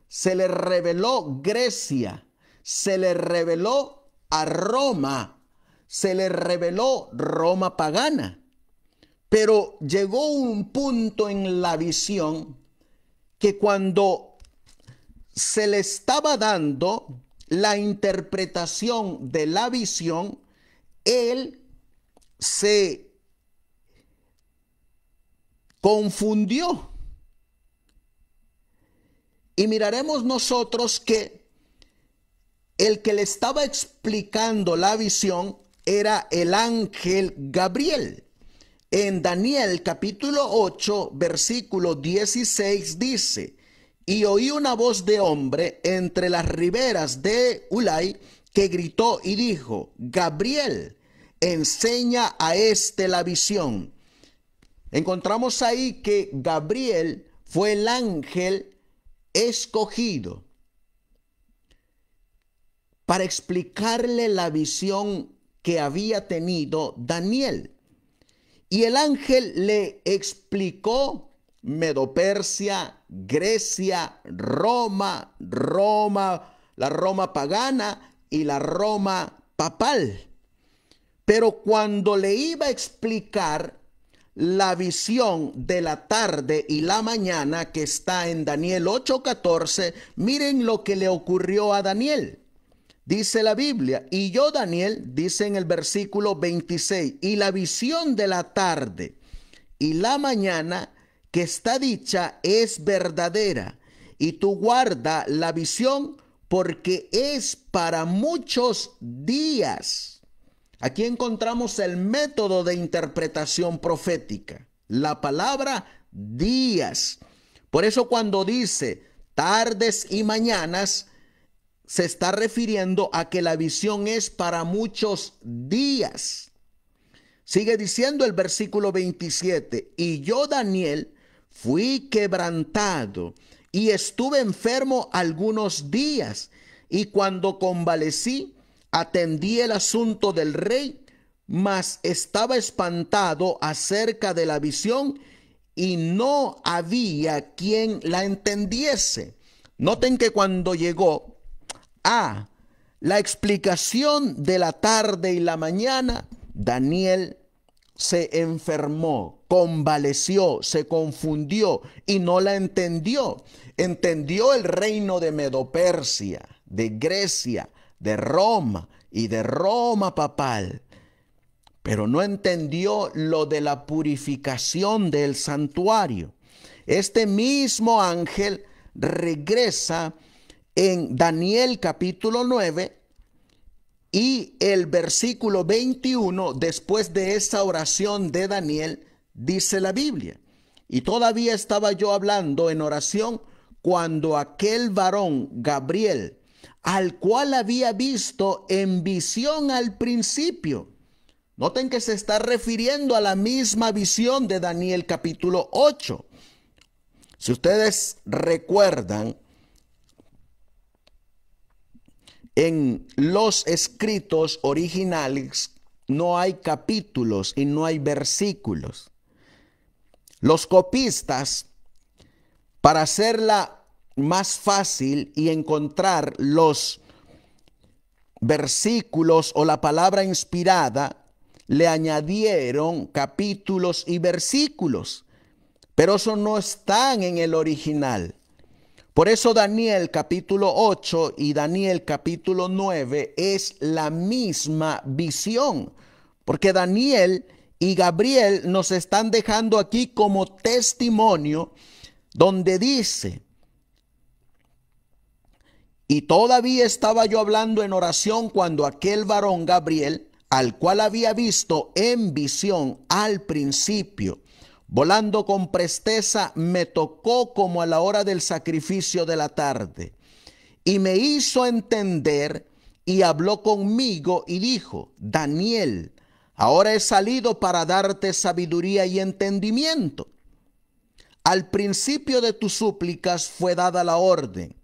Se le reveló Grecia se le reveló a Roma, se le reveló Roma pagana. Pero llegó un punto en la visión que cuando se le estaba dando la interpretación de la visión, él se confundió. Y miraremos nosotros que el que le estaba explicando la visión era el ángel Gabriel. En Daniel capítulo 8, versículo 16 dice, y oí una voz de hombre entre las riberas de Ulay que gritó y dijo, Gabriel, enseña a este la visión. Encontramos ahí que Gabriel fue el ángel escogido para explicarle la visión que había tenido Daniel. Y el ángel le explicó Medopersia, Grecia, Roma, Roma, la Roma pagana y la Roma papal. Pero cuando le iba a explicar la visión de la tarde y la mañana que está en Daniel 8:14, miren lo que le ocurrió a Daniel. Dice la Biblia, y yo Daniel, dice en el versículo 26, y la visión de la tarde y la mañana que está dicha es verdadera, y tú guarda la visión porque es para muchos días. Aquí encontramos el método de interpretación profética, la palabra días. Por eso cuando dice tardes y mañanas, se está refiriendo a que la visión es para muchos días. Sigue diciendo el versículo 27, y yo Daniel fui quebrantado y estuve enfermo algunos días, y cuando convalecí, atendí el asunto del rey, mas estaba espantado acerca de la visión y no había quien la entendiese. Noten que cuando llegó la explicación de la tarde y la mañana, Daniel se enfermó, convaleció, se confundió y no la entendió. Entendió el reino de Medopersia, de Grecia, de Roma y de Roma papal, pero no entendió lo de la purificación del santuario. Este mismo ángel regresa en Daniel capítulo 9 y el versículo 21, después de esa oración de Daniel, dice la Biblia. Y todavía estaba yo hablando en oración cuando aquel varón, Gabriel, al cual había visto en visión al principio. Noten que se está refiriendo a la misma visión de Daniel capítulo 8. Si ustedes recuerdan, En los escritos originales no hay capítulos y no hay versículos. Los copistas, para hacerla más fácil y encontrar los versículos o la palabra inspirada, le añadieron capítulos y versículos, pero eso no están en el original. Por eso Daniel capítulo 8 y Daniel capítulo 9 es la misma visión, porque Daniel y Gabriel nos están dejando aquí como testimonio donde dice, y todavía estaba yo hablando en oración cuando aquel varón Gabriel, al cual había visto en visión al principio, Volando con presteza me tocó como a la hora del sacrificio de la tarde. Y me hizo entender y habló conmigo y dijo, Daniel, ahora he salido para darte sabiduría y entendimiento. Al principio de tus súplicas fue dada la orden.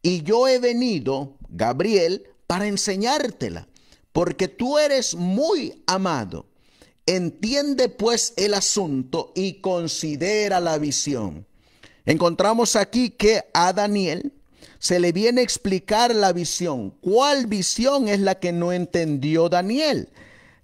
Y yo he venido, Gabriel, para enseñártela, porque tú eres muy amado Entiende pues el asunto y considera la visión. Encontramos aquí que a Daniel se le viene a explicar la visión. ¿Cuál visión es la que no entendió Daniel?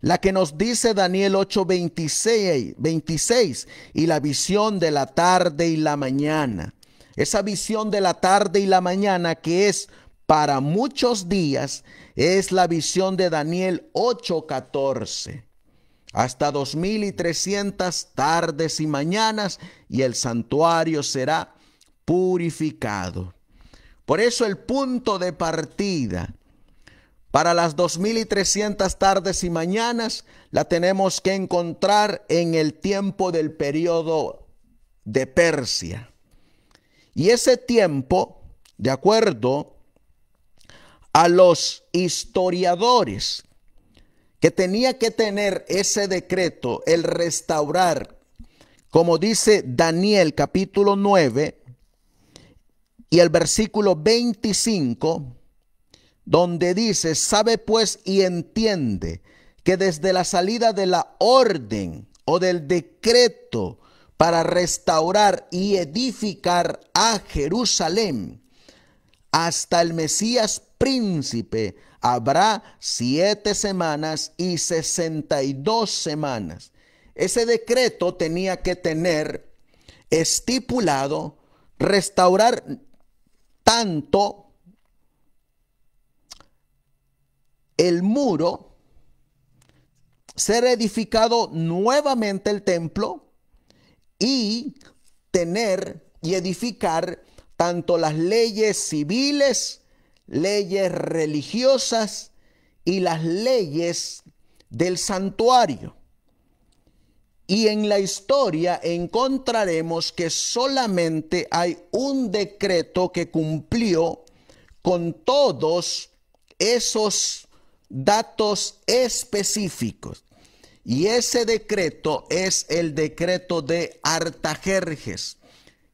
La que nos dice Daniel 8.26 y la visión de la tarde y la mañana. Esa visión de la tarde y la mañana que es para muchos días es la visión de Daniel 8.14 hasta dos mil y trescientas tardes y mañanas, y el santuario será purificado. Por eso el punto de partida para las 2.300 tardes y mañanas la tenemos que encontrar en el tiempo del periodo de Persia. Y ese tiempo, de acuerdo a los historiadores, que tenía que tener ese decreto, el restaurar, como dice Daniel capítulo 9 y el versículo 25, donde dice, sabe pues y entiende que desde la salida de la orden o del decreto para restaurar y edificar a Jerusalén hasta el Mesías príncipe, Habrá siete semanas y sesenta y dos semanas. Ese decreto tenía que tener estipulado restaurar tanto el muro, ser edificado nuevamente el templo y tener y edificar tanto las leyes civiles leyes religiosas y las leyes del santuario. Y en la historia encontraremos que solamente hay un decreto que cumplió con todos esos datos específicos. Y ese decreto es el decreto de Artajerjes.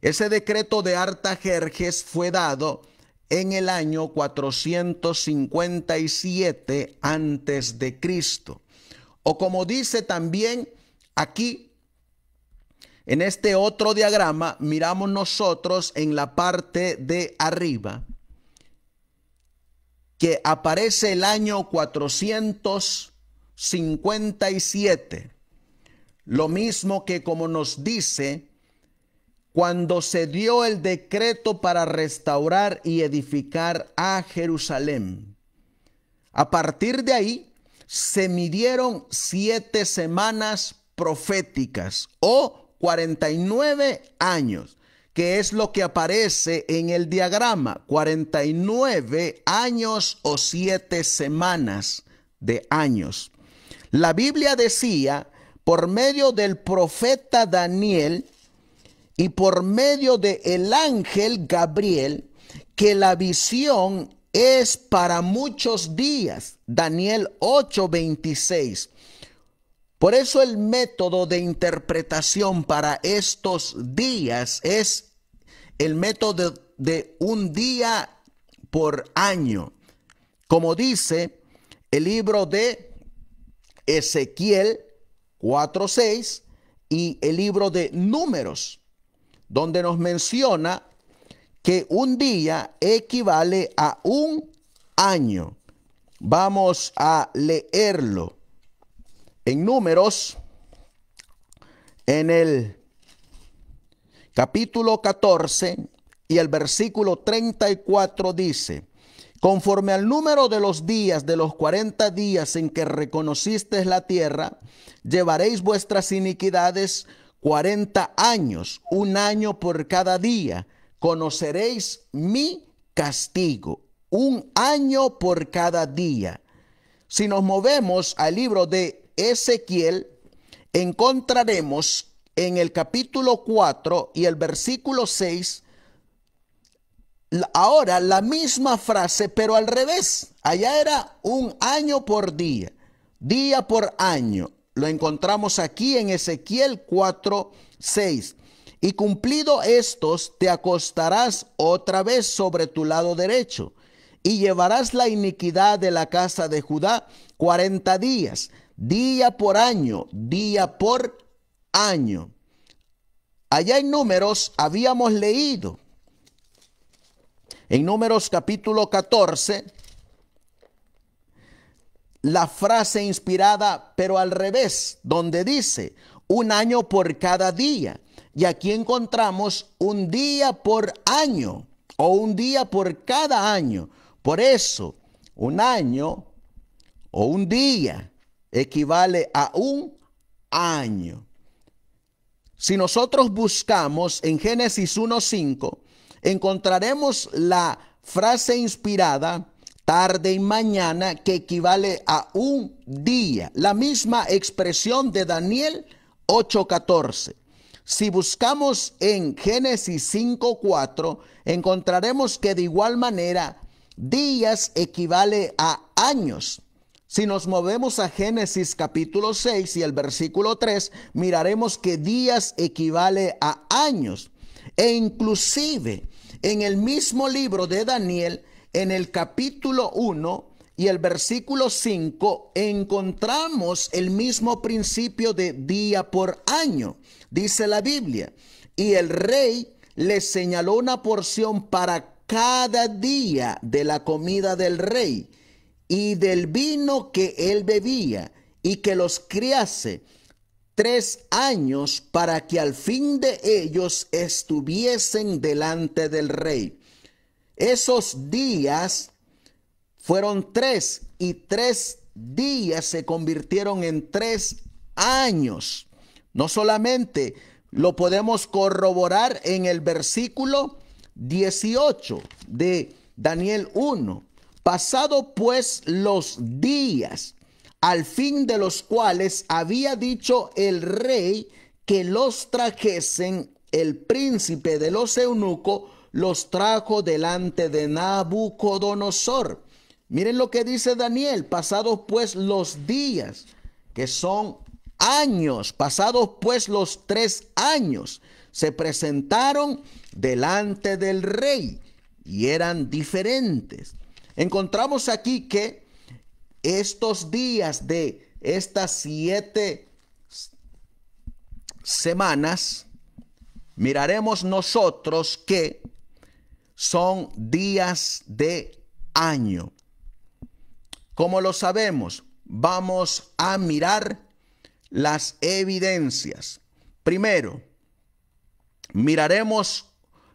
Ese decreto de Artajerjes fue dado en el año 457 antes de Cristo. O como dice también aquí en este otro diagrama miramos nosotros en la parte de arriba que aparece el año 457. Lo mismo que como nos dice cuando se dio el decreto para restaurar y edificar a Jerusalén. A partir de ahí, se midieron siete semanas proféticas o 49 años, que es lo que aparece en el diagrama, 49 años o siete semanas de años. La Biblia decía, por medio del profeta Daniel, y por medio de el ángel Gabriel que la visión es para muchos días. Daniel 8:26. Por eso el método de interpretación para estos días es el método de, un día por año. Como dice el libro de Ezequiel 4:6 y el libro de Números donde nos menciona que un día equivale a un año. Vamos a leerlo. En números, en el capítulo 14 y el versículo 34 dice, conforme al número de los días de los 40 días en que reconocisteis la tierra, llevaréis vuestras iniquidades 40 años, un año por cada día, conoceréis mi castigo, un año por cada día. Si nos movemos al libro de Ezequiel, encontraremos en el capítulo 4 y el versículo 6, ahora la misma frase, pero al revés. Allá era un año por día, día por año. Lo encontramos aquí en Ezequiel 4, 6. Y cumplido estos, te acostarás otra vez sobre tu lado derecho y llevarás la iniquidad de la casa de Judá 40 días, día por año, día por año. Allá en números habíamos leído, en números capítulo 14, la frase inspirada, pero al revés, donde dice un año por cada día. Y aquí encontramos un día por año o un día por cada año. Por eso, un año o un día equivale a un año. Si nosotros buscamos en Génesis 1.5, encontraremos la frase inspirada, tarde y mañana, que equivale a un día. La misma expresión de Daniel 8:14. Si buscamos en Génesis 5:4, encontraremos que de igual manera, días equivale a años. Si nos movemos a Génesis capítulo 6 y el versículo 3, miraremos que días equivale a años. E inclusive en el mismo libro de Daniel, en el capítulo 1 y el versículo 5 encontramos el mismo principio de día por año, dice la Biblia. Y el rey le señaló una porción para cada día de la comida del rey y del vino que él bebía y que los criase tres años para que al fin de ellos estuviesen delante del rey. Esos días fueron tres y tres días se convirtieron en tres años. No solamente lo podemos corroborar en el versículo 18 de Daniel 1. Pasado pues los días, al fin de los cuales había dicho el rey que los trajesen el príncipe de los eunucos, los trajo delante de Nabucodonosor. Miren lo que dice Daniel, pasados pues los días, que son años, pasados pues los tres años, se presentaron delante del rey y eran diferentes. Encontramos aquí que estos días de estas siete semanas, miraremos nosotros que son días de año. Como lo sabemos, vamos a mirar las evidencias. Primero, miraremos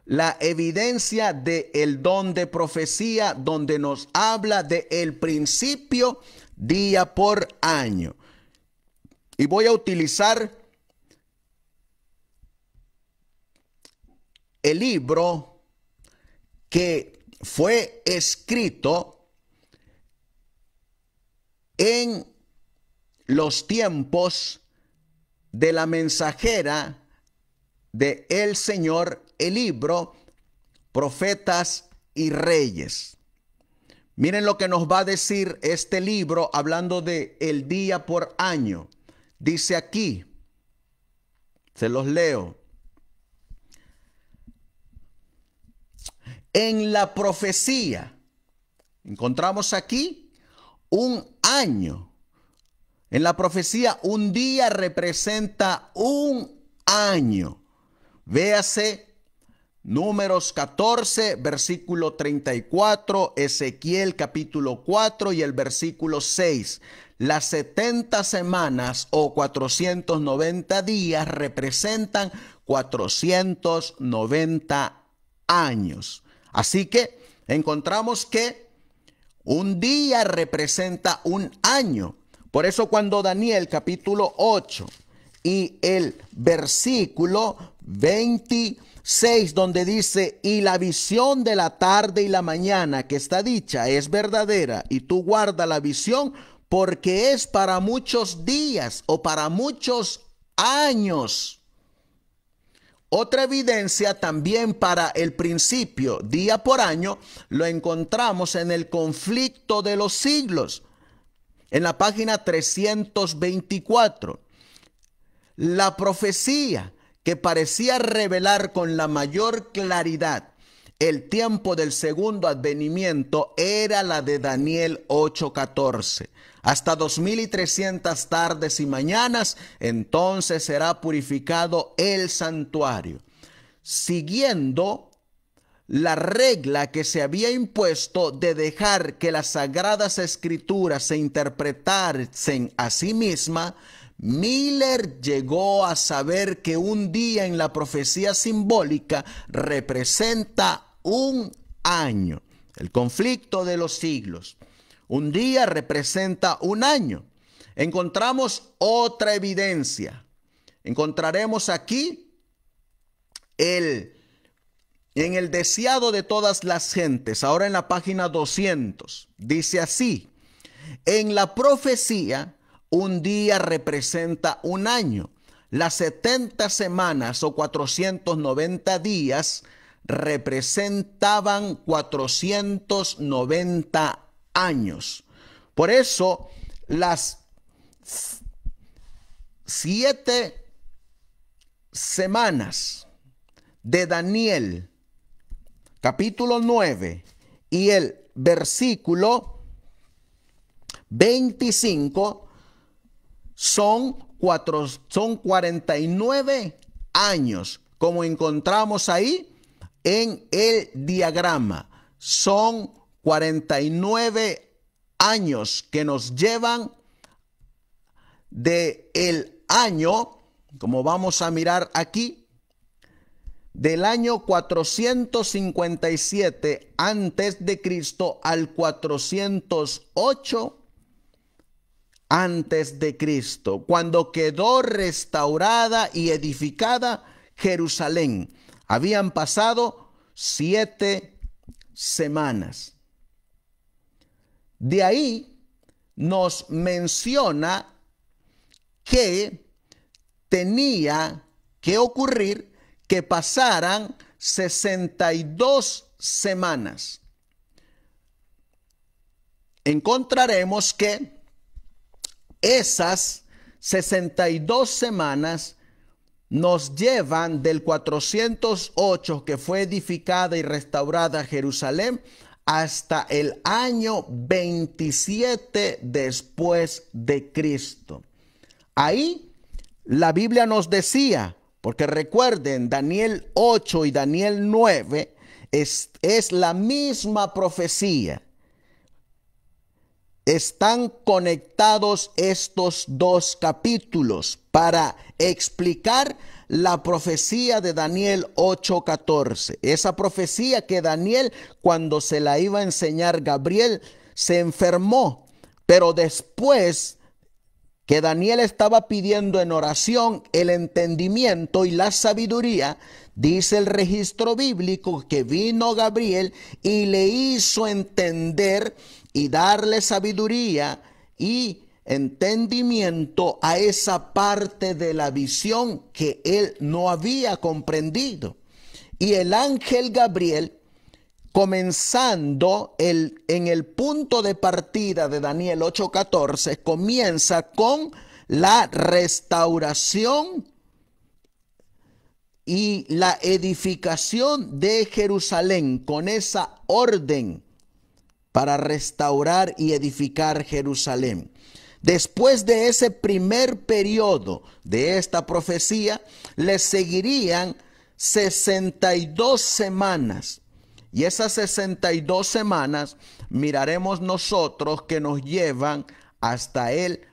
la evidencia del el don de profecía donde nos habla de el principio día por año. Y voy a utilizar el libro que fue escrito en los tiempos de la mensajera de el Señor, el libro Profetas y Reyes. Miren lo que nos va a decir este libro hablando de el día por año. Dice aquí, se los leo. en la profecía. Encontramos aquí un año. En la profecía un día representa un año. Véase Números 14, versículo 34, Ezequiel capítulo 4 y el versículo 6. Las 70 semanas o 490 días representan 490 años. Así que encontramos que un día representa un año. Por eso cuando Daniel capítulo 8 y el versículo 26 donde dice, y la visión de la tarde y la mañana que está dicha es verdadera y tú guarda la visión porque es para muchos días o para muchos años. Otra evidencia también para el principio, día por año, lo encontramos en el conflicto de los siglos, en la página 324. La profecía que parecía revelar con la mayor claridad el tiempo del segundo advenimiento era la de Daniel 8:14. Hasta 2300 tardes y mañanas, entonces será purificado el santuario, siguiendo la regla que se había impuesto de dejar que las sagradas escrituras se interpretasen a sí misma, Miller llegó a saber que un día en la profecía simbólica representa un año. El conflicto de los siglos. Un día representa un año. Encontramos otra evidencia. Encontraremos aquí el en el deseado de todas las gentes, ahora en la página 200, dice así, en la profecía un día representa un año, las 70 semanas o 490 días representaban 490 años. Por eso las siete semanas de Daniel, capítulo 9 y el versículo 25 son, son 49 años, como encontramos ahí en el diagrama. Son 49 años que nos llevan de el año, como vamos a mirar aquí, del año 457 antes de Cristo al 408 antes de Cristo, cuando quedó restaurada y edificada Jerusalén. Habían pasado siete semanas. De ahí nos menciona que tenía que ocurrir que pasaran 62 semanas. Encontraremos que esas 62 semanas nos llevan del 408 que fue edificada y restaurada Jerusalén hasta el año 27 después de Cristo. Ahí la Biblia nos decía, porque recuerden, Daniel 8 y Daniel 9 es, es la misma profecía. Están conectados estos dos capítulos para explicar la profecía de Daniel 8:14. Esa profecía que Daniel, cuando se la iba a enseñar Gabriel, se enfermó, pero después que Daniel estaba pidiendo en oración el entendimiento y la sabiduría, dice el registro bíblico que vino Gabriel y le hizo entender y darle sabiduría y entendimiento a esa parte de la visión que él no había comprendido. Y el ángel Gabriel, comenzando el, en el punto de partida de Daniel 8:14, comienza con la restauración y la edificación de Jerusalén, con esa orden para restaurar y edificar Jerusalén. Después de ese primer periodo de esta profecía, le seguirían 62 semanas. Y esas 62 semanas miraremos nosotros que nos llevan hasta el,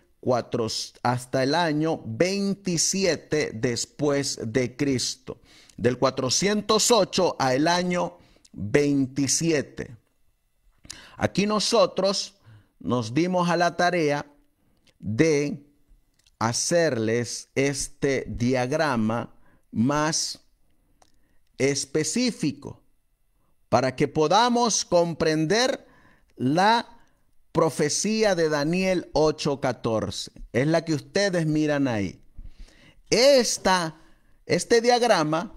hasta el año 27 después de Cristo. Del 408 al año 27. Aquí nosotros nos dimos a la tarea de hacerles este diagrama más específico para que podamos comprender la profecía de Daniel 8:14. Es la que ustedes miran ahí. Esta, este diagrama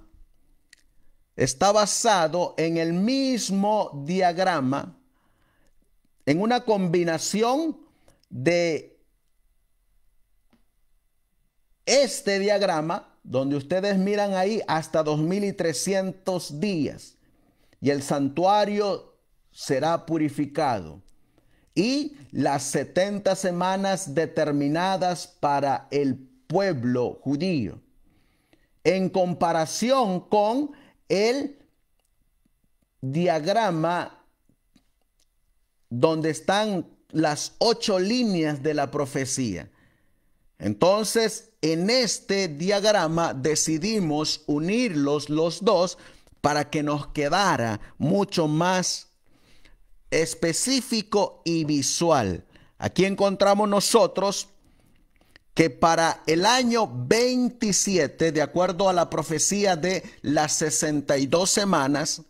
está basado en el mismo diagrama en una combinación de este diagrama, donde ustedes miran ahí hasta 2300 días, y el santuario será purificado, y las 70 semanas determinadas para el pueblo judío, en comparación con el diagrama donde están las ocho líneas de la profecía. Entonces, en este diagrama decidimos unirlos los dos para que nos quedara mucho más específico y visual. Aquí encontramos nosotros que para el año 27, de acuerdo a la profecía de las 62 semanas,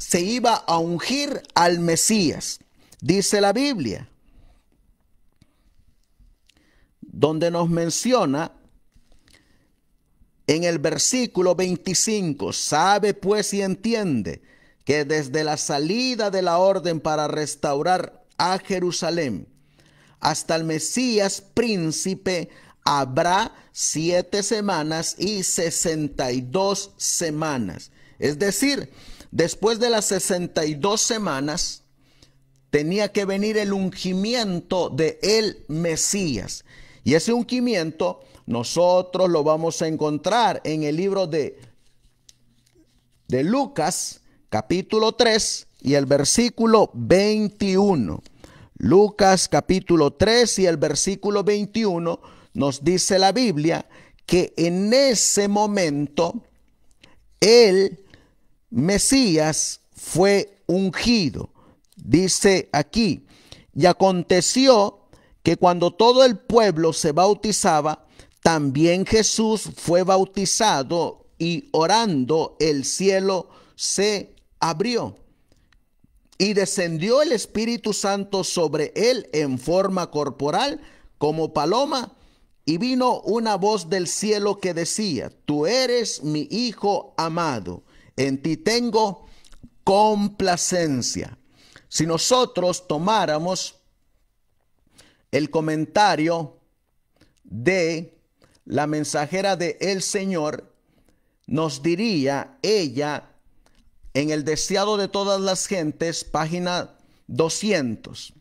se iba a ungir al Mesías, dice la Biblia, donde nos menciona en el versículo 25, sabe pues y entiende que desde la salida de la orden para restaurar a Jerusalén hasta el Mesías príncipe, habrá siete semanas y sesenta y dos semanas. Es decir, Después de las 62 semanas, tenía que venir el ungimiento de el Mesías. Y ese ungimiento nosotros lo vamos a encontrar en el libro de, de Lucas, capítulo 3 y el versículo 21. Lucas capítulo 3 y el versículo 21 nos dice la Biblia que en ese momento él Mesías fue ungido. Dice aquí, y aconteció que cuando todo el pueblo se bautizaba, también Jesús fue bautizado y orando el cielo se abrió. Y descendió el Espíritu Santo sobre él en forma corporal como paloma. Y vino una voz del cielo que decía, tú eres mi Hijo amado, en ti tengo complacencia. Si nosotros tomáramos el comentario de la mensajera de el Señor, nos diría ella en el deseado de todas las gentes, página 200.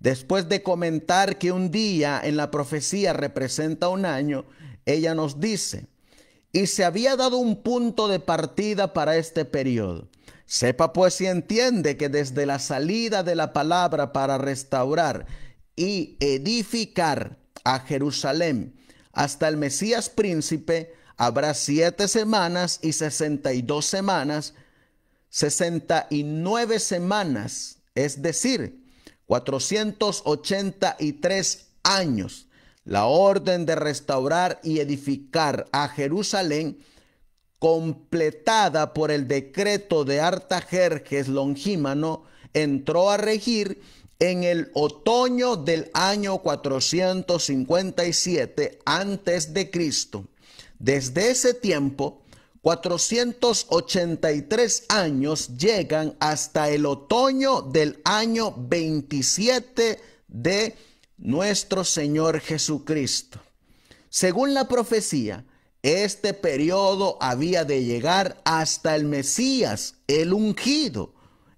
Después de comentar que un día en la profecía representa un año, ella nos dice, y se había dado un punto de partida para este periodo. Sepa pues y entiende que desde la salida de la palabra para restaurar y edificar a Jerusalén hasta el Mesías príncipe, habrá siete semanas y sesenta y dos semanas, sesenta y nueve semanas, es decir, cuatrocientos ochenta y tres años la orden de restaurar y edificar a Jerusalén, completada por el decreto de Artajerjes Longímano, entró a regir en el otoño del año 457 antes de Cristo. Desde ese tiempo, 483 años llegan hasta el otoño del año 27 de nuestro Señor Jesucristo. Según la profecía, este periodo había de llegar hasta el Mesías, el ungido,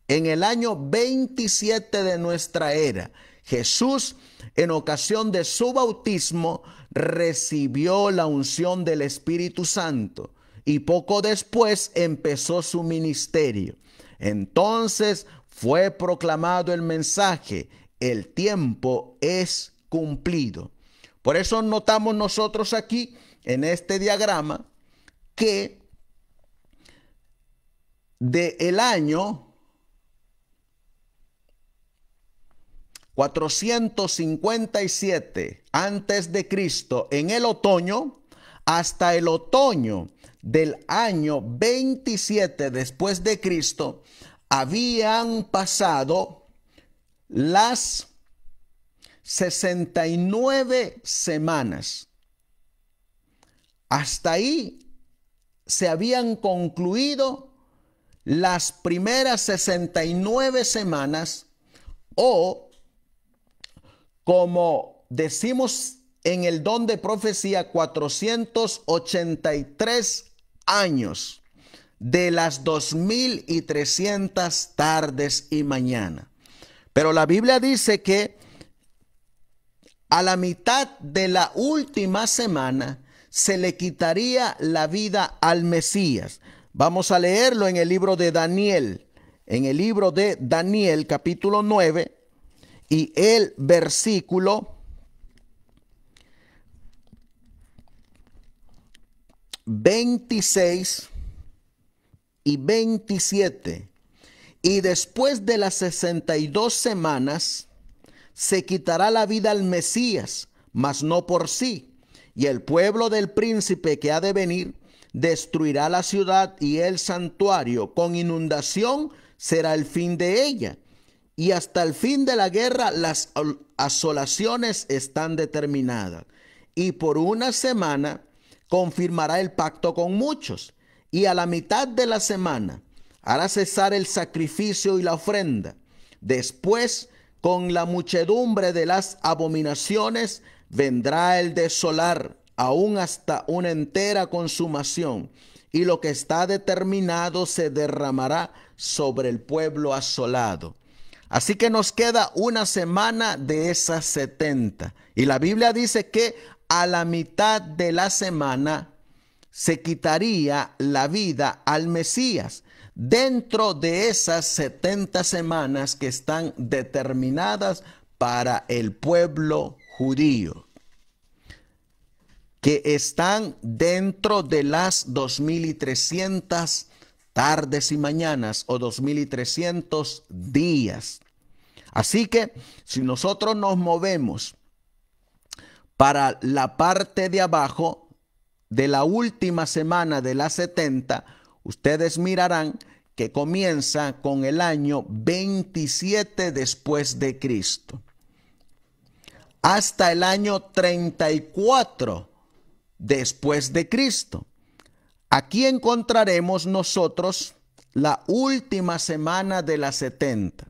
en el año 27 de nuestra era. Jesús, en ocasión de su bautismo, recibió la unción del Espíritu Santo y poco después empezó su ministerio. Entonces fue proclamado el mensaje, el tiempo es cumplido. Por eso notamos nosotros aquí en este diagrama que de el año 457 antes de Cristo en el otoño hasta el otoño del año 27 después de Cristo habían pasado las 69 semanas. Hasta ahí se habían concluido las primeras 69 semanas o como decimos en el don de profecía 483 años de las 2300 tardes y mañana. Pero la Biblia dice que a la mitad de la última semana se le quitaría la vida al Mesías. Vamos a leerlo en el libro de Daniel, en el libro de Daniel capítulo 9 y el versículo 26 y 27. Y después de las 62 semanas, se quitará la vida al Mesías, mas no por sí. Y el pueblo del príncipe que ha de venir destruirá la ciudad y el santuario. Con inundación será el fin de ella. Y hasta el fin de la guerra las asolaciones están determinadas. Y por una semana confirmará el pacto con muchos. Y a la mitad de la semana hará cesar el sacrificio y la ofrenda. Después, con la muchedumbre de las abominaciones, vendrá el desolar, aún hasta una entera consumación, y lo que está determinado se derramará sobre el pueblo asolado. Así que nos queda una semana de esas 70. Y la Biblia dice que a la mitad de la semana se quitaría la vida al Mesías dentro de esas 70 semanas que están determinadas para el pueblo judío, que están dentro de las 2300 tardes y mañanas o 2300 días. Así que si nosotros nos movemos para la parte de abajo de la última semana de las 70, ustedes mirarán que comienza con el año 27 después de Cristo hasta el año 34 después de Cristo. Aquí encontraremos nosotros la última semana de las 70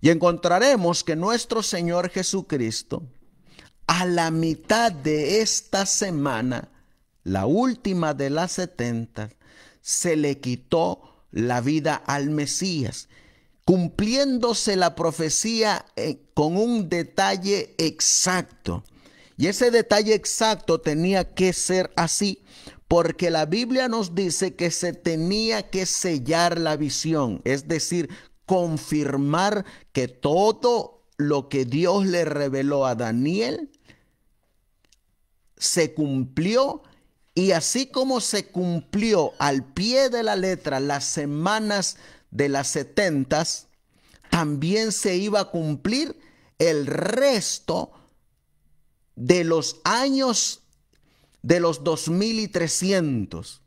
y encontraremos que nuestro Señor Jesucristo a la mitad de esta semana, la última de las setenta se le quitó la vida al Mesías, cumpliéndose la profecía eh, con un detalle exacto. Y ese detalle exacto tenía que ser así, porque la Biblia nos dice que se tenía que sellar la visión, es decir, confirmar que todo lo que Dios le reveló a Daniel se cumplió y así como se cumplió al pie de la letra las semanas de las setentas, también se iba a cumplir el resto de los años de los 2300.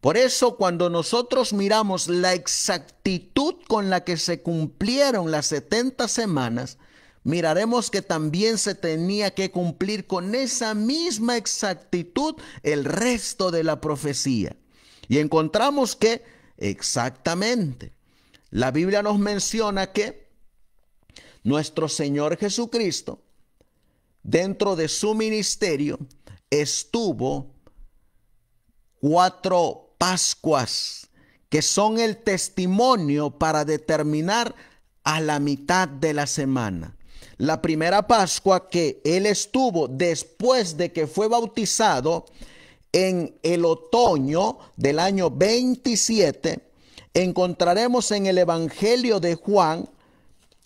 Por eso cuando nosotros miramos la exactitud con la que se cumplieron las 70 semanas, miraremos que también se tenía que cumplir con esa misma exactitud el resto de la profecía. Y encontramos que, exactamente, la Biblia nos menciona que nuestro Señor Jesucristo, dentro de su ministerio, estuvo cuatro Pascuas, que son el testimonio para determinar a la mitad de la semana la primera Pascua que él estuvo después de que fue bautizado en el otoño del año 27, encontraremos en el Evangelio de Juan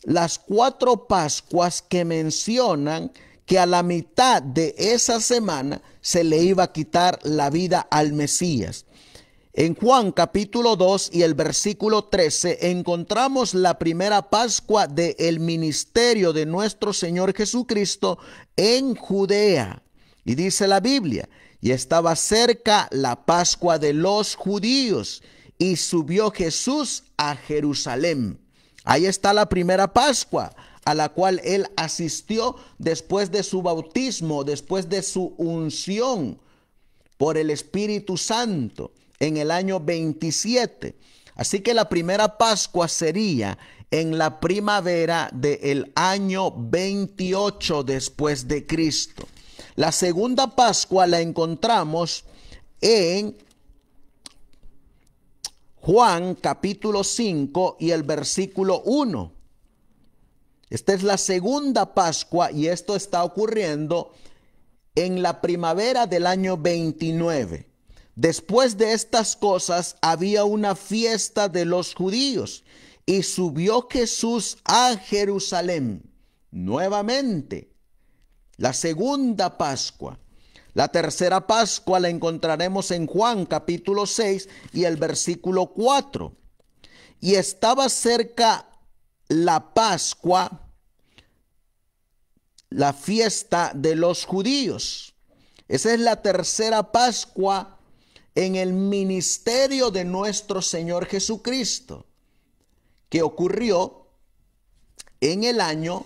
las cuatro Pascuas que mencionan que a la mitad de esa semana se le iba a quitar la vida al Mesías. En Juan capítulo 2 y el versículo 13 encontramos la primera Pascua del el ministerio de nuestro Señor Jesucristo en Judea. Y dice la Biblia, y estaba cerca la Pascua de los judíos, y subió Jesús a Jerusalén. Ahí está la primera Pascua a la cual él asistió después de su bautismo, después de su unción por el Espíritu Santo en el año 27. Así que la primera Pascua sería en la primavera del año 28 después de Cristo. La segunda Pascua la encontramos en Juan capítulo 5 y el versículo 1. Esta es la segunda Pascua y esto está ocurriendo en la primavera del año 29. Después de estas cosas había una fiesta de los judíos y subió Jesús a Jerusalén nuevamente. La segunda Pascua. La tercera Pascua la encontraremos en Juan capítulo 6 y el versículo 4. Y estaba cerca la Pascua, la fiesta de los judíos. Esa es la tercera Pascua en el ministerio de nuestro Señor Jesucristo, que ocurrió en el año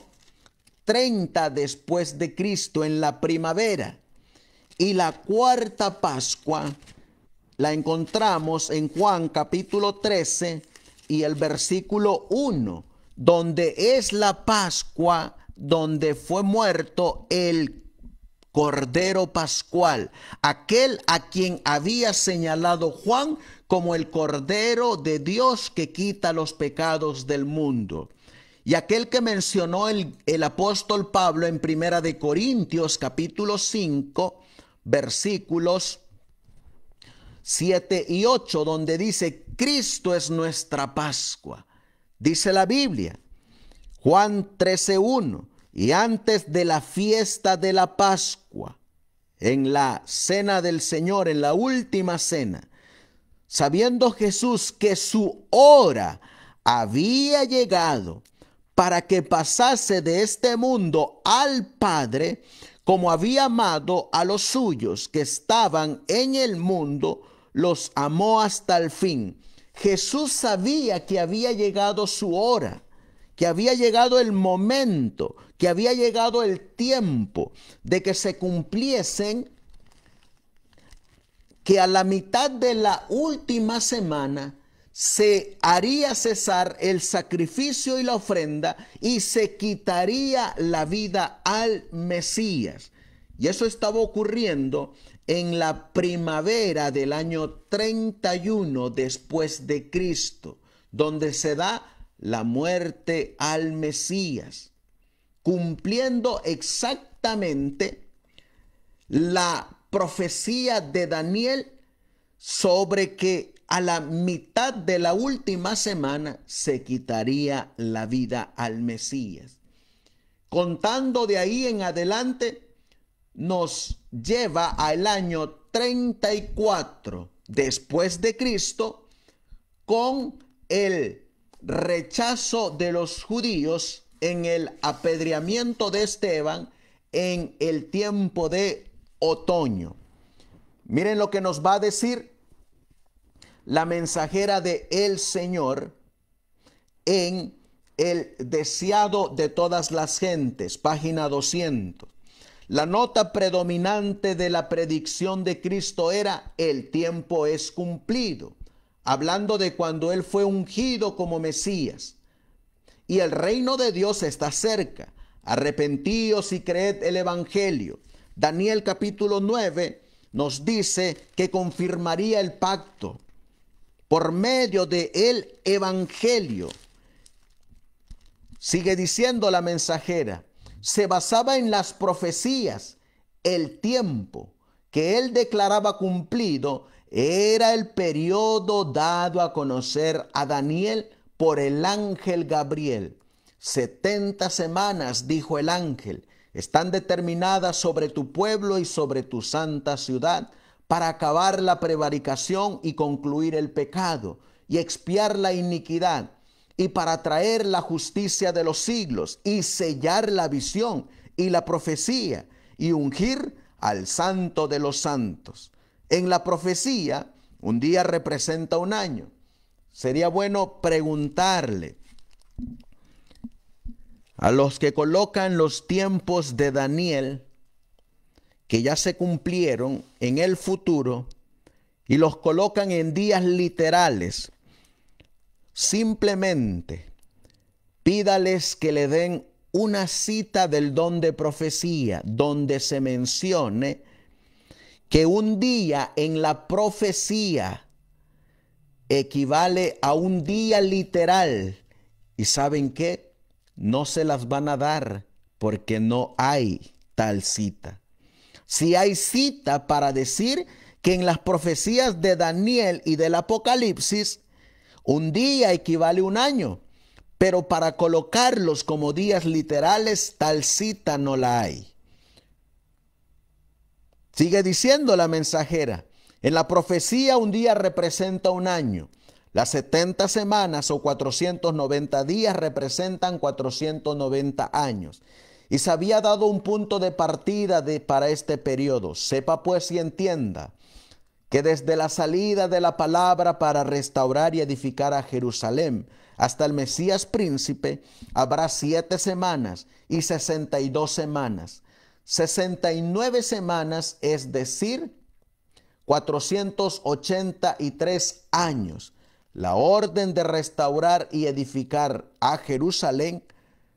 30 después de Cristo, en la primavera. Y la cuarta Pascua la encontramos en Juan capítulo 13 y el versículo 1, donde es la Pascua donde fue muerto el Cordero Pascual, aquel a quien había señalado Juan como el Cordero de Dios que quita los pecados del mundo. Y aquel que mencionó el, apóstol Pablo en Primera de Corintios capítulo 5, versículos 7 y 8, donde dice, Cristo es nuestra Pascua. Dice la Biblia, Juan 13.1, y antes de la fiesta de la Pascua, en la cena del Señor, en la última cena, sabiendo Jesús que su hora había llegado para que pasase de este mundo al Padre, como había amado a los suyos que estaban en el mundo, los amó hasta el fin. Jesús sabía que había llegado su hora, que había llegado el momento, que había llegado el tiempo de que se cumpliesen que a la mitad de la última semana se haría cesar el sacrificio y la ofrenda y se quitaría la vida al Mesías. Y eso estaba ocurriendo en la primavera del año 31 después de Cristo, donde se da la muerte al Mesías cumpliendo exactamente la profecía de Daniel sobre que a la mitad de la última semana se quitaría la vida al Mesías. Contando de ahí en adelante, nos lleva al año 34 después de Cristo con el rechazo de los judíos en el apedreamiento de Esteban en el tiempo de otoño. Miren lo que nos va a decir la mensajera de el Señor en el deseado de todas las gentes, página 200. La nota predominante de la predicción de Cristo era el tiempo es cumplido, hablando de cuando Él fue ungido como Mesías y el reino de Dios está cerca. Arrepentíos y creed el Evangelio. Daniel capítulo 9 nos dice que confirmaría el pacto por medio de el Evangelio. Sigue diciendo la mensajera, se basaba en las profecías, el tiempo que él declaraba cumplido era el periodo dado a conocer a Daniel por el ángel Gabriel. Setenta semanas, dijo el ángel, están determinadas sobre tu pueblo y sobre tu santa ciudad para acabar la prevaricación y concluir el pecado y expiar la iniquidad y para traer la justicia de los siglos y sellar la visión y la profecía y ungir al santo de los santos. En la profecía, un día representa un año sería bueno preguntarle a los que colocan los tiempos de Daniel, que ya se cumplieron en el futuro, y los colocan en días literales, simplemente pídales que le den una cita del don de profecía donde se mencione que un día en la profecía equivale a un día literal. ¿Y saben qué? No se las van a dar porque no hay tal cita. Si hay cita para decir que en las profecías de Daniel y del Apocalipsis, un día equivale a un año, pero para colocarlos como días literales, tal cita no la hay. Sigue diciendo la mensajera, en la profecía un día representa un año. Las 70 semanas o 490 días representan 490 años. Y se había dado un punto de partida para este periodo. Sepa pues y entienda que desde la salida de la palabra para restaurar y edificar a Jerusalén hasta el Mesías príncipe habrá siete semanas y 62 semanas. 69 semanas, es decir, 483 años, la orden de restaurar y edificar a Jerusalén,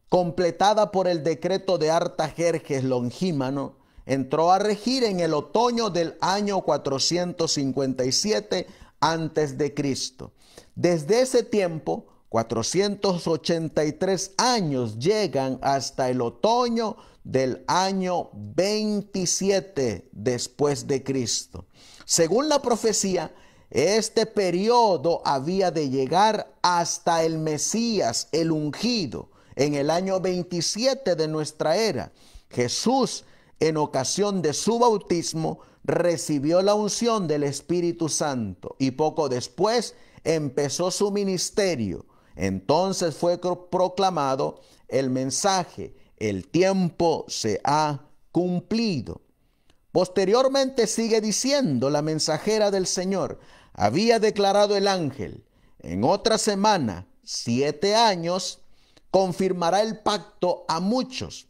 completada por el decreto de Artajerjes Longímano, entró a regir en el otoño del año 457 antes de Cristo. Desde ese tiempo, 483 años llegan hasta el otoño del año 27 después de Cristo. Según la profecía, este periodo había de llegar hasta el Mesías, el ungido, en el año 27 de nuestra era. Jesús, en ocasión de su bautismo, recibió la unción del Espíritu Santo y poco después empezó su ministerio. Entonces fue proclamado el mensaje, el tiempo se ha cumplido. Posteriormente sigue diciendo la mensajera del Señor, había declarado el ángel, en otra semana, siete años, confirmará el pacto a muchos.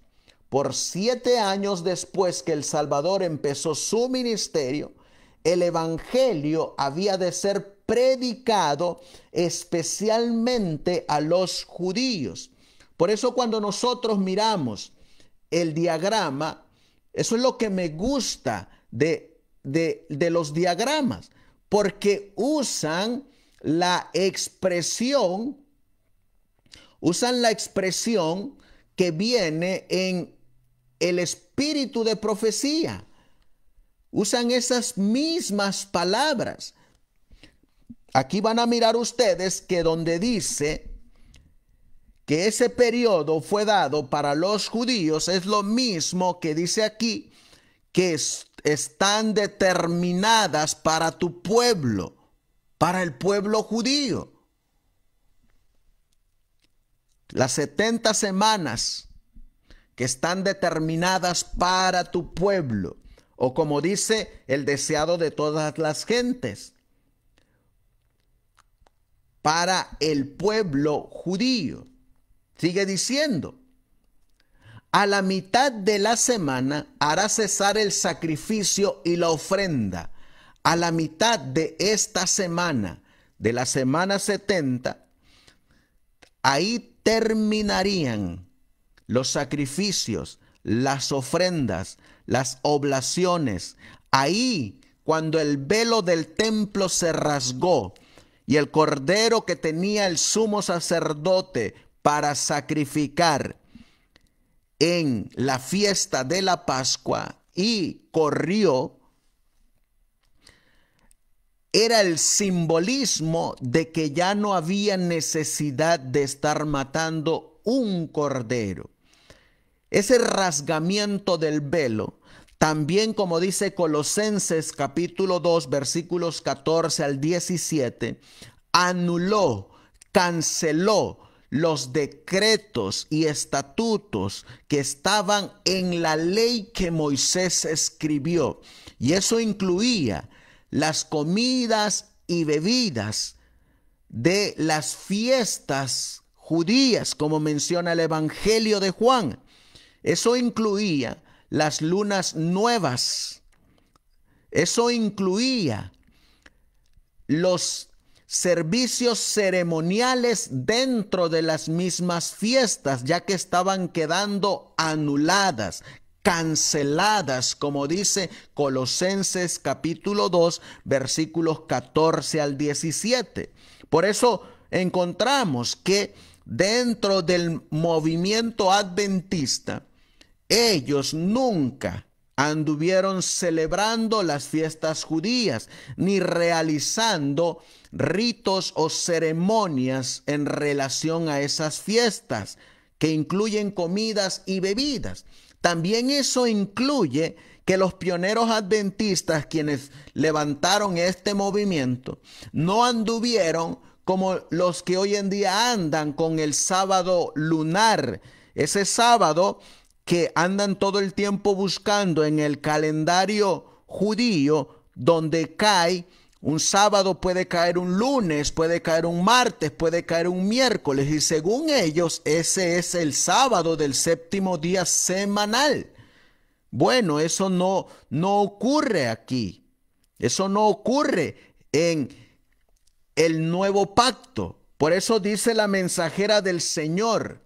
Por siete años después que el Salvador empezó su ministerio, el Evangelio había de ser predicado especialmente a los judíos. Por eso cuando nosotros miramos el diagrama, eso es lo que me gusta de, los diagramas, porque usan la expresión, usan la expresión que viene en el espíritu de profecía. Usan esas mismas palabras. Aquí van a mirar ustedes que donde dice que ese periodo fue dado para los judíos es lo mismo que dice aquí, que están determinadas para tu pueblo, para el pueblo judío. Las 70 semanas que están determinadas para tu pueblo, o como dice el deseado de todas las gentes, para el pueblo judío. Sigue diciendo, a la mitad de la semana hará cesar el sacrificio y la ofrenda. A la mitad de esta semana, de la semana 70, ahí terminarían los sacrificios, las ofrendas, las oblaciones. Ahí, cuando el velo del templo se rasgó y el cordero que tenía el sumo sacerdote para sacrificar en la fiesta de la Pascua y corrió, era el simbolismo de que ya no había necesidad de estar matando un cordero. Ese rasgamiento del velo también como dice Colosenses capítulo 2 versículos 14 al 17, anuló, canceló los decretos y estatutos que estaban en la ley que Moisés escribió. Y eso incluía las comidas y bebidas de las fiestas judías, como menciona el Evangelio de Juan. Eso incluía las lunas nuevas. Eso incluía los servicios ceremoniales dentro de las mismas fiestas, ya que estaban quedando anuladas, canceladas, como dice Colosenses capítulo 2, versículos 14 al 17. Por eso encontramos que dentro del movimiento adventista, ellos nunca anduvieron celebrando las fiestas judías, ni realizando ritos o ceremonias en relación a esas fiestas, que incluyen comidas y bebidas. También eso incluye que los pioneros adventistas, quienes levantaron este movimiento, no anduvieron como los que hoy en día andan con el sábado lunar. Ese sábado que andan todo el tiempo buscando en el calendario judío donde cae un sábado puede caer un lunes, puede caer un martes, puede caer un miércoles y según ellos ese es el sábado del séptimo día semanal. Bueno, eso no no ocurre aquí. Eso no ocurre en el nuevo pacto. Por eso dice la mensajera del Señor,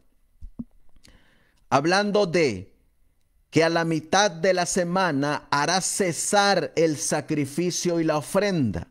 hablando de que a la mitad de la semana hará cesar el sacrificio y la ofrenda.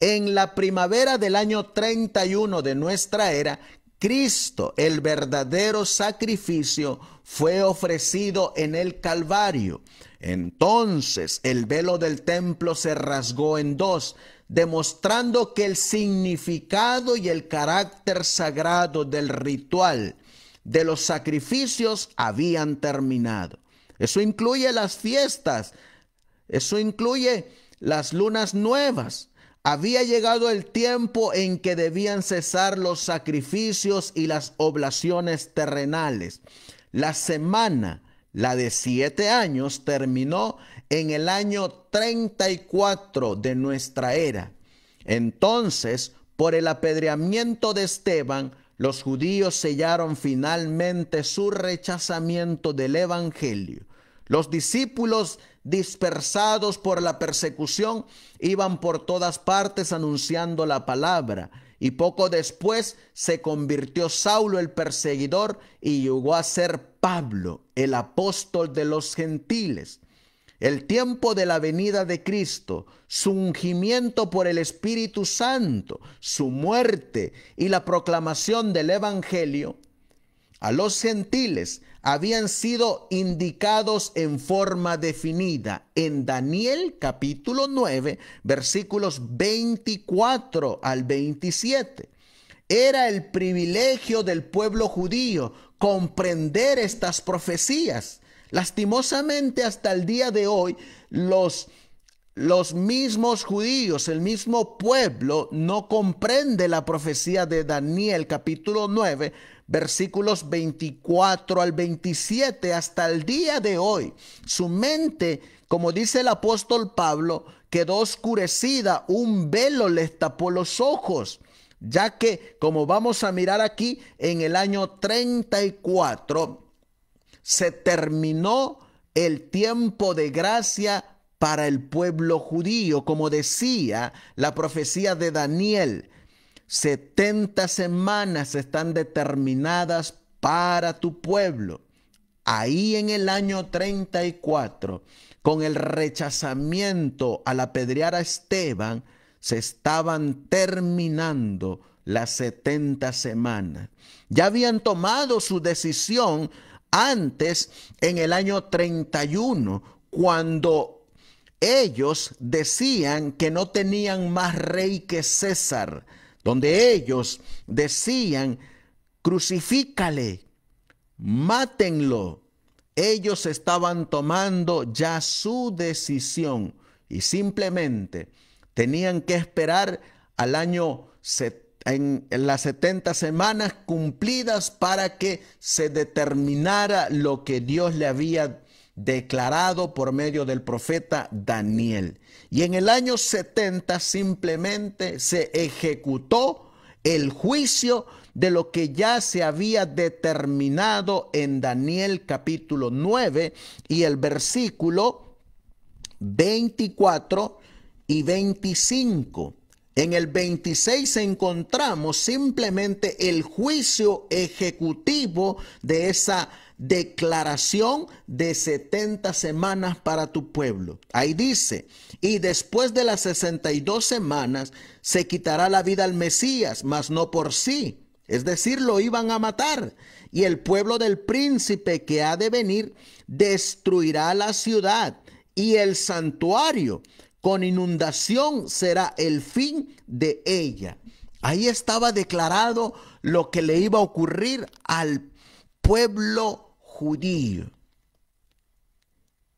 En la primavera del año 31 de nuestra era, Cristo, el verdadero sacrificio, fue ofrecido en el Calvario. Entonces el velo del templo se rasgó en dos, demostrando que el significado y el carácter sagrado del ritual de los sacrificios habían terminado. Eso incluye las fiestas, eso incluye las lunas nuevas. Había llegado el tiempo en que debían cesar los sacrificios y las oblaciones terrenales. La semana, la de siete años, terminó en el año 34 de nuestra era. Entonces, por el apedreamiento de Esteban, los judíos sellaron finalmente su rechazamiento del Evangelio. Los discípulos dispersados por la persecución iban por todas partes anunciando la palabra y poco después se convirtió Saulo el perseguidor y llegó a ser Pablo, el apóstol de los gentiles el tiempo de la venida de Cristo, su ungimiento por el Espíritu Santo, su muerte y la proclamación del Evangelio, a los gentiles habían sido indicados en forma definida en Daniel capítulo 9, versículos 24 al 27. Era el privilegio del pueblo judío comprender estas profecías Lastimosamente hasta el día de hoy, los, los mismos judíos, el mismo pueblo, no comprende la profecía de Daniel capítulo 9, versículos 24 al 27 hasta el día de hoy. Su mente, como dice el apóstol Pablo, quedó oscurecida, un velo les tapó los ojos, ya que, como vamos a mirar aquí, en el año 34, se terminó el tiempo de gracia para el pueblo judío, como decía la profecía de Daniel. 70 semanas están determinadas para tu pueblo. Ahí en el año 34, con el rechazamiento a apedrear a Esteban, se estaban terminando las 70 semanas. Ya habían tomado su decisión antes, en el año 31, cuando ellos decían que no tenían más rey que César, donde ellos decían, crucifícale, mátenlo. Ellos estaban tomando ya su decisión y simplemente tenían que esperar al año 70 en, las 70 semanas cumplidas para que se determinara lo que Dios le había declarado por medio del profeta Daniel. Y en el año 70 simplemente se ejecutó el juicio de lo que ya se había determinado en Daniel capítulo 9 y el versículo 24 y 25. En el 26 encontramos simplemente el juicio ejecutivo de esa declaración de 70 semanas para tu pueblo. Ahí dice, y después de las 62 semanas se quitará la vida al Mesías, mas no por sí. Es decir, lo iban a matar. Y el pueblo del príncipe que ha de venir destruirá la ciudad y el santuario con inundación será el fin de ella. Ahí estaba declarado lo que le iba a ocurrir al pueblo judío.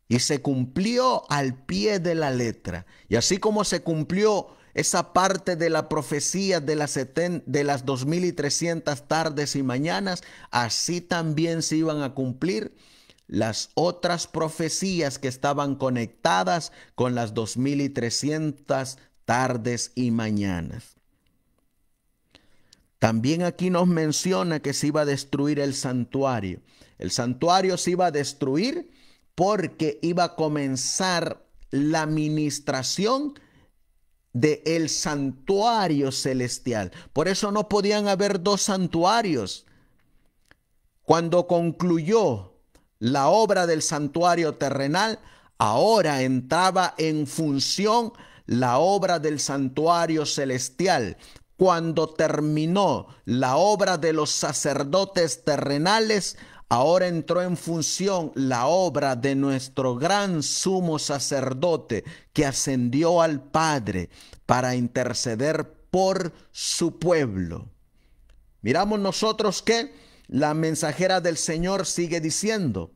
Y se cumplió al pie de la letra. Y así como se cumplió esa parte de la profecía de las, de las 2300 tardes y mañanas, así también se iban a cumplir las otras profecías que estaban conectadas con las 2300 tardes y mañanas. También aquí nos menciona que se iba a destruir el santuario. El santuario se iba a destruir porque iba a comenzar la administración del el santuario celestial. Por eso no podían haber dos santuarios. Cuando concluyó la obra del santuario terrenal, ahora entraba en función la obra del santuario celestial. Cuando terminó la obra de los sacerdotes terrenales, ahora entró en función la obra de nuestro gran sumo sacerdote que ascendió al Padre para interceder por su pueblo. Miramos nosotros que la mensajera del Señor sigue diciendo,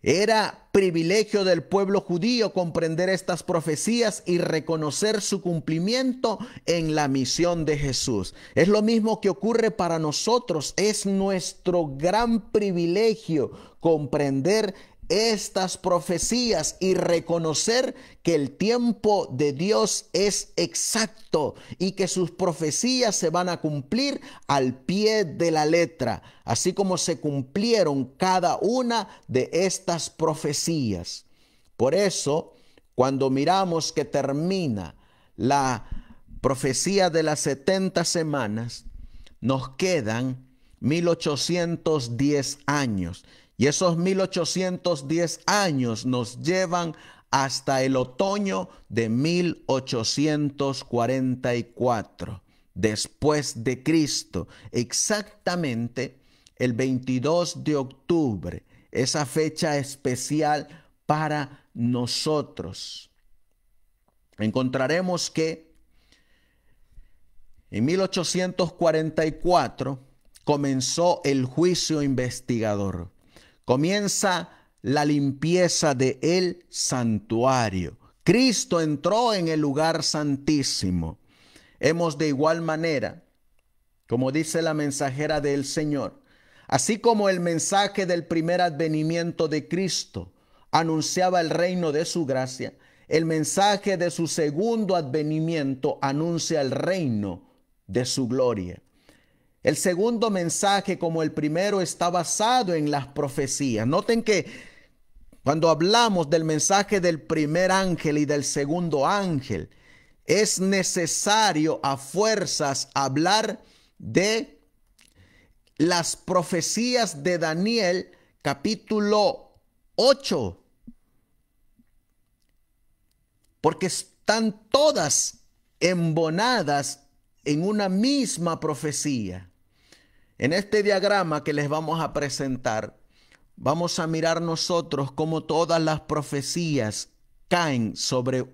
era privilegio del pueblo judío comprender estas profecías y reconocer su cumplimiento en la misión de Jesús. Es lo mismo que ocurre para nosotros. Es nuestro gran privilegio comprender estas profecías y reconocer que el tiempo de Dios es exacto y que sus profecías se van a cumplir al pie de la letra, así como se cumplieron cada una de estas profecías. Por eso, cuando miramos que termina la profecía de las 70 semanas, nos quedan 1810 años y esos 1810 años nos llevan hasta el otoño de 1844, después de Cristo, exactamente el 22 de octubre, esa fecha especial para nosotros. Encontraremos que en 1844 comenzó el juicio investigador comienza la limpieza de el santuario. Cristo entró en el lugar santísimo. Hemos de igual manera, como dice la mensajera del Señor, así como el mensaje del primer advenimiento de Cristo anunciaba el reino de su gracia, el mensaje de su segundo advenimiento anuncia el reino de su gloria. El segundo mensaje, como el primero, está basado en las profecías. Noten que cuando hablamos del mensaje del primer ángel y del segundo ángel, es necesario a fuerzas hablar de las profecías de Daniel capítulo 8, porque están todas embonadas en una misma profecía. En este diagrama que les vamos a presentar, vamos a mirar nosotros cómo todas las profecías caen sobre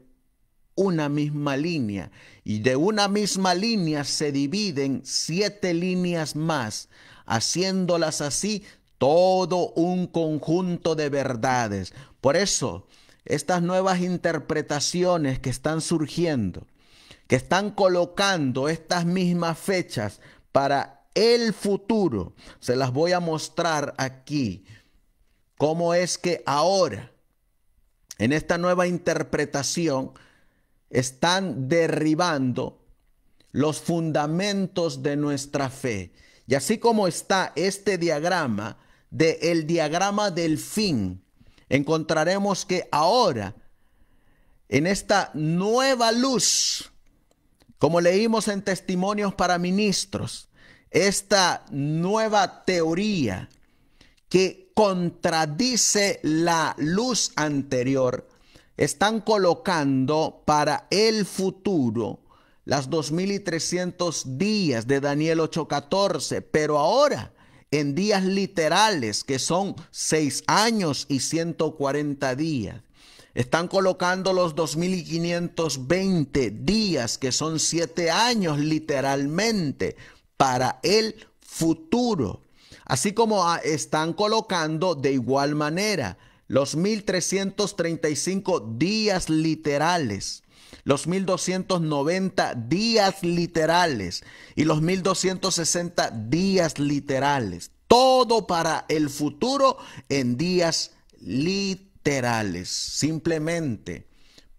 una misma línea y de una misma línea se dividen siete líneas más, haciéndolas así todo un conjunto de verdades. Por eso, estas nuevas interpretaciones que están surgiendo que están colocando estas mismas fechas para el futuro. Se las voy a mostrar aquí. Cómo es que ahora, en esta nueva interpretación, están derribando los fundamentos de nuestra fe. Y así como está este diagrama, de el diagrama del fin, encontraremos que ahora, en esta nueva luz, como leímos en Testimonios para Ministros, esta nueva teoría que contradice la luz anterior, están colocando para el futuro las 2300 días de Daniel 8:14, pero ahora en días literales que son 6 años y 140 días. Están colocando los 2.520 días, que son siete años literalmente, para el futuro. Así como ah, están colocando de igual manera los 1.335 días literales los 1290 días literales y los 1260 días literales. Todo para el futuro en días literales literales. Simplemente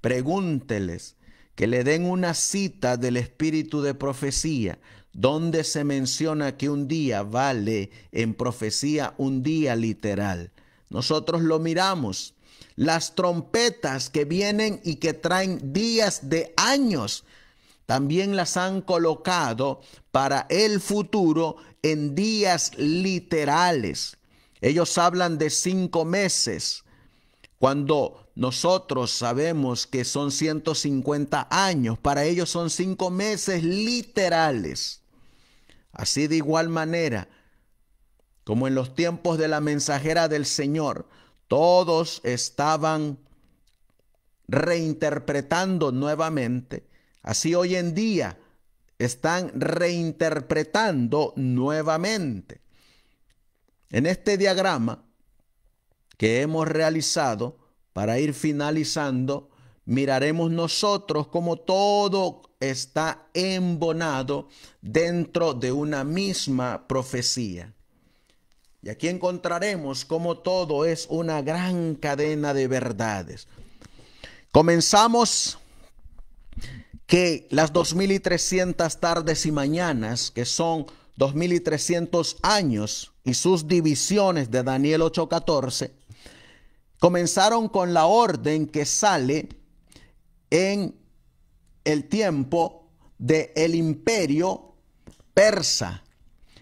pregúnteles que le den una cita del espíritu de profecía, donde se menciona que un día vale en profecía un día literal. Nosotros lo miramos. Las trompetas que vienen y que traen días de años, también las han colocado para el futuro en días literales. Ellos hablan de cinco meses, cuando nosotros sabemos que son 150 años, para ellos son cinco meses literales. Así de igual manera, como en los tiempos de la mensajera del Señor, todos estaban reinterpretando nuevamente. Así hoy en día están reinterpretando nuevamente. En este diagrama que hemos realizado, para ir finalizando, miraremos nosotros cómo todo está embonado dentro de una misma profecía. Y aquí encontraremos cómo todo es una gran cadena de verdades. Comenzamos que las 2300 tardes y mañanas, que son 2300 años y sus divisiones de Daniel 8:14, Comenzaron con la orden que sale en el tiempo del imperio persa.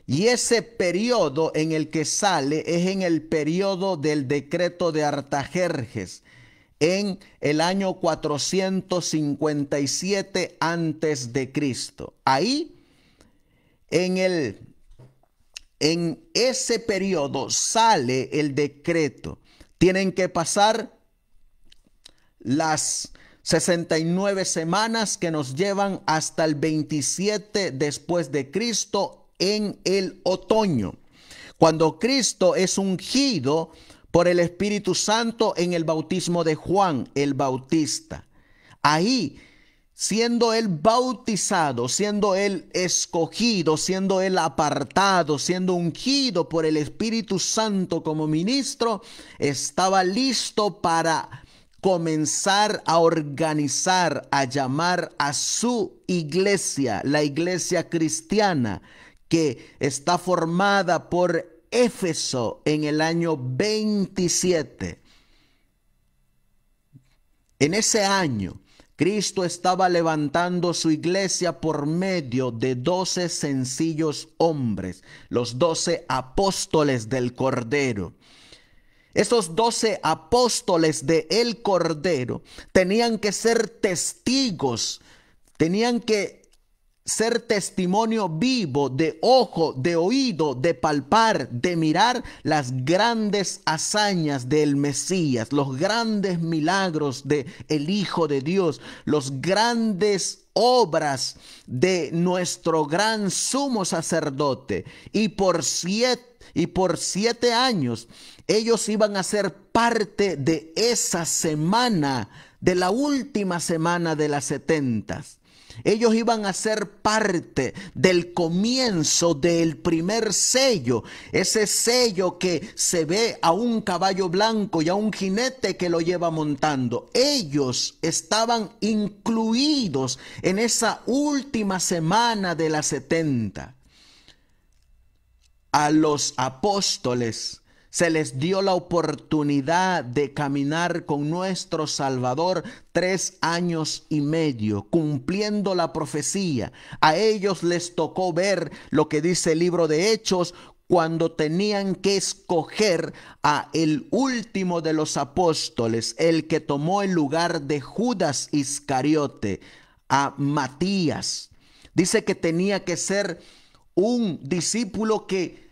Y ese periodo en el que sale es en el periodo del decreto de Artajerjes, en el año 457 antes de Cristo. Ahí, en, el, en ese periodo sale el decreto tienen que pasar las 69 semanas que nos llevan hasta el 27 después de Cristo en el otoño, cuando Cristo es ungido por el Espíritu Santo en el bautismo de Juan el Bautista. Ahí siendo él bautizado, siendo él escogido, siendo él apartado, siendo ungido por el Espíritu Santo como ministro, estaba listo para comenzar a organizar, a llamar a su iglesia, la iglesia cristiana, que está formada por Éfeso en el año 27. En ese año, Cristo estaba levantando su iglesia por medio de doce sencillos hombres, los doce apóstoles del Cordero. Esos doce apóstoles de Cordero tenían que ser testigos, tenían que ser testimonio vivo de ojo, de oído, de palpar, de mirar las grandes hazañas del Mesías, los grandes milagros de el Hijo de Dios, los grandes obras de nuestro gran sumo sacerdote. Y por siete y por siete años ellos iban a ser parte de esa semana, de la última semana de las setentas ellos iban a ser parte del comienzo del primer sello, ese sello que se ve a un caballo blanco y a un jinete que lo lleva montando. Ellos estaban incluidos en esa última semana de la 70. A los apóstoles se les dio la oportunidad de caminar con nuestro Salvador tres años y medio, cumpliendo la profecía. A ellos les tocó ver lo que dice el libro de Hechos cuando tenían que escoger a el último de los apóstoles, el que tomó el lugar de Judas Iscariote, a Matías. Dice que tenía que ser un discípulo que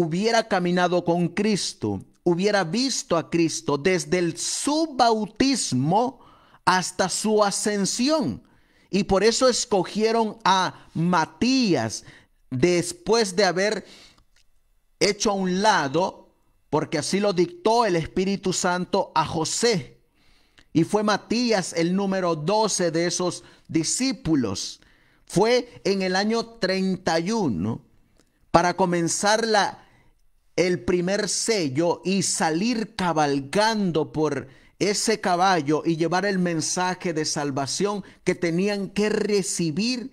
hubiera caminado con Cristo, hubiera visto a Cristo desde el, su bautismo hasta su ascensión. Y por eso escogieron a Matías después de haber hecho a un lado, porque así lo dictó el Espíritu Santo a José. Y fue Matías el número 12 de esos discípulos. Fue en el año 31 para comenzar la el primer sello y salir cabalgando por ese caballo y llevar el mensaje de salvación que tenían que recibir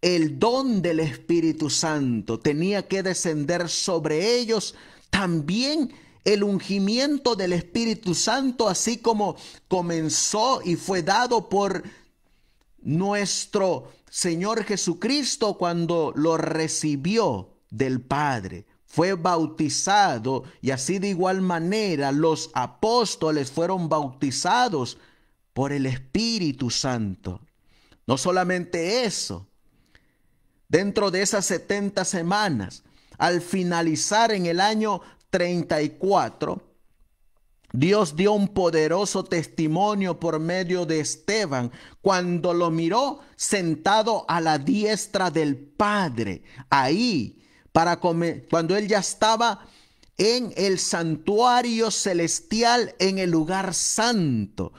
el don del Espíritu Santo. Tenía que descender sobre ellos también el ungimiento del Espíritu Santo, así como comenzó y fue dado por nuestro Señor Jesucristo cuando lo recibió del Padre fue bautizado y así de igual manera los apóstoles fueron bautizados por el Espíritu Santo. No solamente eso, dentro de esas 70 semanas, al finalizar en el año 34, Dios dio un poderoso testimonio por medio de Esteban cuando lo miró sentado a la diestra del Padre, ahí para cuando él ya estaba en el santuario celestial, en el lugar santo.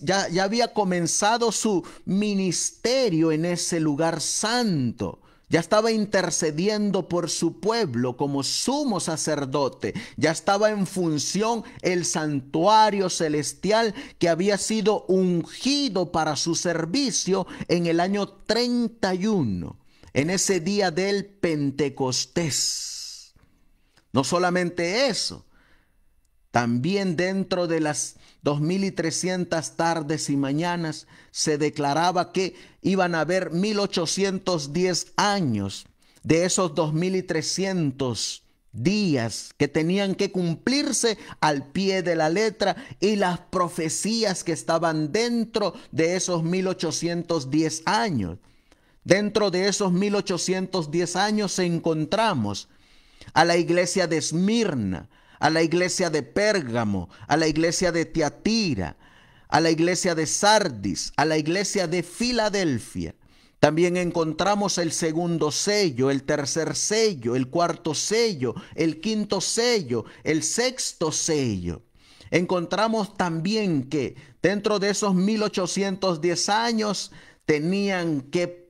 ya, ya había comenzado su ministerio en ese lugar santo. Ya estaba intercediendo por su pueblo como sumo sacerdote. Ya estaba en función el santuario celestial que había sido ungido para su servicio en el año 31 en ese día del Pentecostés. No solamente eso, también dentro de las 2.300 tardes y mañanas se declaraba que iban a haber 1.810 años de esos 2.300 días que tenían que cumplirse al pie de la letra y las profecías que estaban dentro de esos 1810 años. Dentro de esos 1810 años encontramos a la iglesia de Esmirna, a la iglesia de Pérgamo, a la iglesia de Tiatira, a la iglesia de Sardis, a la iglesia de Filadelfia. También encontramos el segundo sello, el tercer sello, el cuarto sello, el quinto sello, el sexto sello. Encontramos también que dentro de esos 1810 años tenían que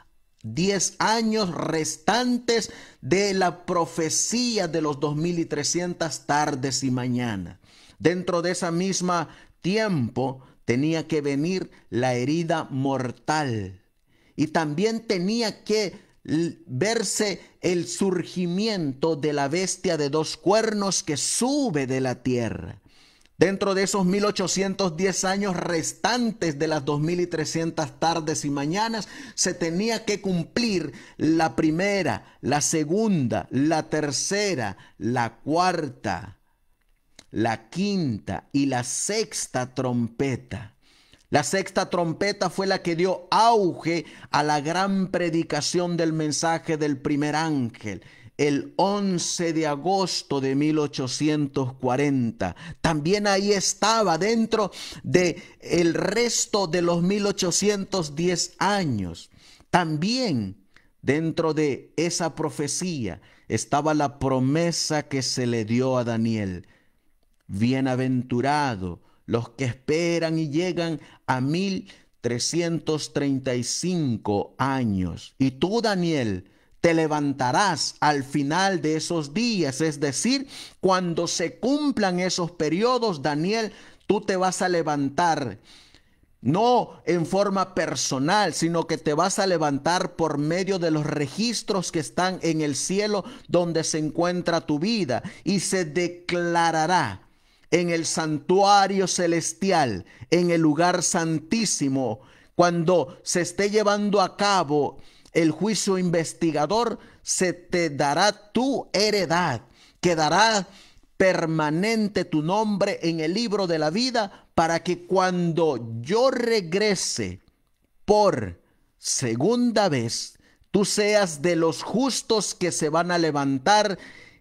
10 años restantes de la profecía de los 2300 tardes y mañana. Dentro de esa misma tiempo tenía que venir la herida mortal y también tenía que verse el surgimiento de la bestia de dos cuernos que sube de la tierra. Dentro de esos 1810 años restantes de las 2300 tardes y mañanas, se tenía que cumplir la primera, la segunda, la tercera, la cuarta, la quinta y la sexta trompeta. La sexta trompeta fue la que dio auge a la gran predicación del mensaje del primer ángel el 11 de agosto de 1840. También ahí estaba dentro de el resto de los 1810 años. También dentro de esa profecía estaba la promesa que se le dio a Daniel. Bienaventurado los que esperan y llegan a 1335 años. Y tú, Daniel, te levantarás al final de esos días, es decir, cuando se cumplan esos periodos, Daniel, tú te vas a levantar. No en forma personal, sino que te vas a levantar por medio de los registros que están en el cielo donde se encuentra tu vida y se declarará en el santuario celestial, en el lugar santísimo, cuando se esté llevando a cabo el juicio investigador, se te dará tu heredad. Quedará permanente tu nombre en el libro de la vida para que cuando yo regrese por segunda vez, tú seas de los justos que se van a levantar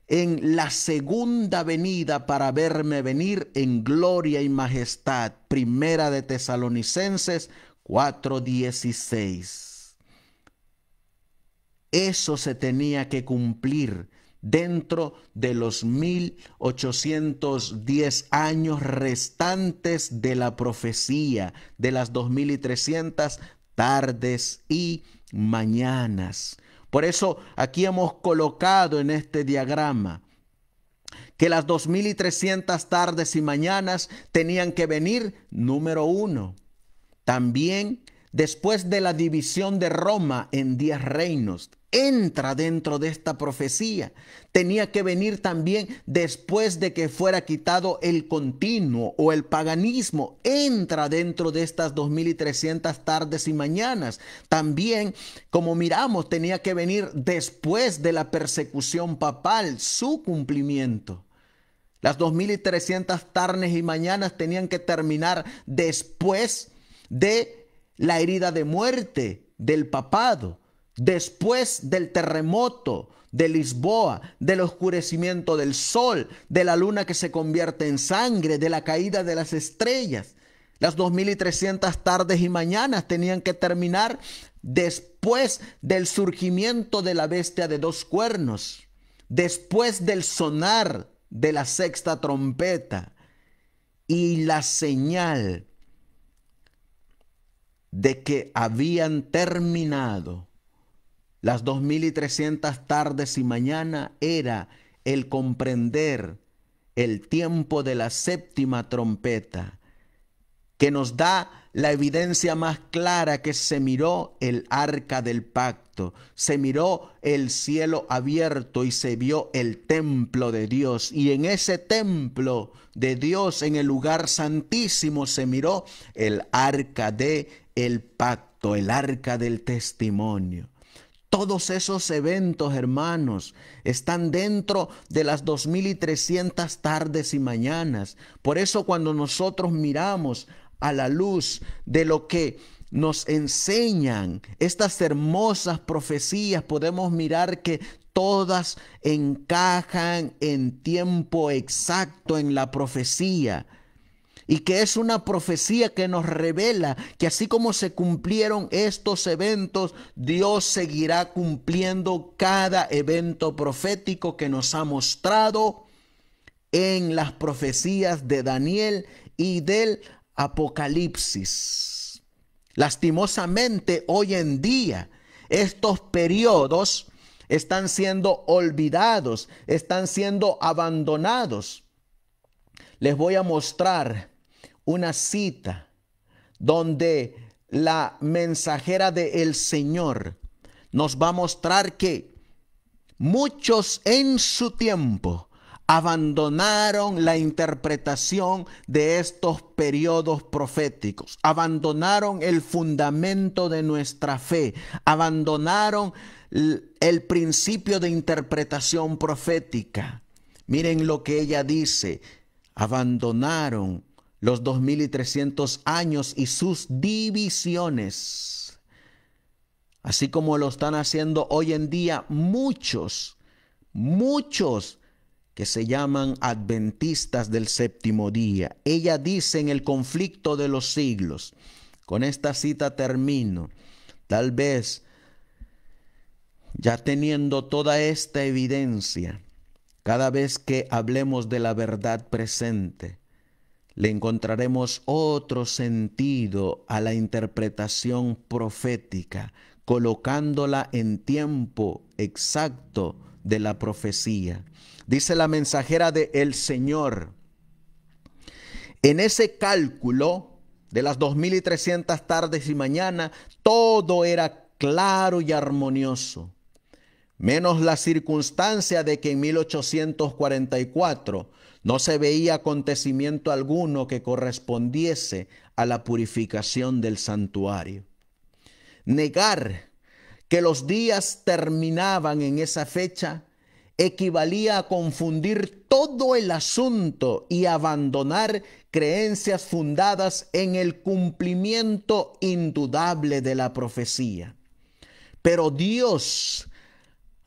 en la segunda venida para verme venir en gloria y majestad. Primera de Tesalonicenses 4:16. Eso se tenía que cumplir dentro de los 1810 años restantes de la profecía, de las 2300 tardes y mañanas. Por eso aquí hemos colocado en este diagrama que las 2300 tardes y mañanas tenían que venir, número uno, también después de la división de Roma en diez reinos. Entra dentro de esta profecía. Tenía que venir también después de que fuera quitado el continuo o el paganismo. Entra dentro de estas 2300 tardes y mañanas. También, como miramos, tenía que venir después de la persecución papal, su cumplimiento. Las 2300 tardes y mañanas tenían que terminar después de la herida de muerte del papado, después del terremoto de Lisboa, del oscurecimiento del sol, de la luna que se convierte en sangre, de la caída de las estrellas. Las 2.300 tardes y mañanas tenían que terminar después del surgimiento de la bestia de dos cuernos, después del sonar de la sexta trompeta y la señal de que habían terminado las 2300 tardes y mañana era el comprender el tiempo de la séptima trompeta, que nos da la evidencia más clara que se miró el arca del pacto, se miró el cielo abierto y se vio el templo de Dios. Y en ese templo de Dios, en el lugar santísimo, se miró el arca de el pacto, el arca del testimonio. Todos esos eventos, hermanos, están dentro de las 2300 tardes y mañanas. Por eso cuando nosotros miramos a la luz de lo que nos enseñan estas hermosas profecías, podemos mirar que todas encajan en tiempo exacto en la profecía y que es una profecía que nos revela que así como se cumplieron estos eventos, Dios seguirá cumpliendo cada evento profético que nos ha mostrado en las profecías de Daniel y del Apocalipsis. Lastimosamente, hoy en día, estos periodos están siendo olvidados, están siendo abandonados. Les voy a mostrar una cita donde la mensajera del el Señor nos va a mostrar que muchos en su tiempo abandonaron la interpretación de estos periodos proféticos, abandonaron el fundamento de nuestra fe, abandonaron el principio de interpretación profética. Miren lo que ella dice, abandonaron los 2300 años y sus divisiones, así como lo están haciendo hoy en día muchos, muchos que se llaman adventistas del séptimo día. Ella dice en el conflicto de los siglos, con esta cita termino, tal vez ya teniendo toda esta evidencia, cada vez que hablemos de la verdad presente, le encontraremos otro sentido a la interpretación profética, colocándola en tiempo exacto de la profecía. Dice la mensajera de El Señor, en ese cálculo de las 2.300 tardes y mañana, todo era claro y armonioso, menos la circunstancia de que en 1844 no se veía acontecimiento alguno que correspondiese a la purificación del santuario. Negar que los días terminaban en esa fecha equivalía a confundir todo el asunto y abandonar creencias fundadas en el cumplimiento indudable de la profecía. Pero Dios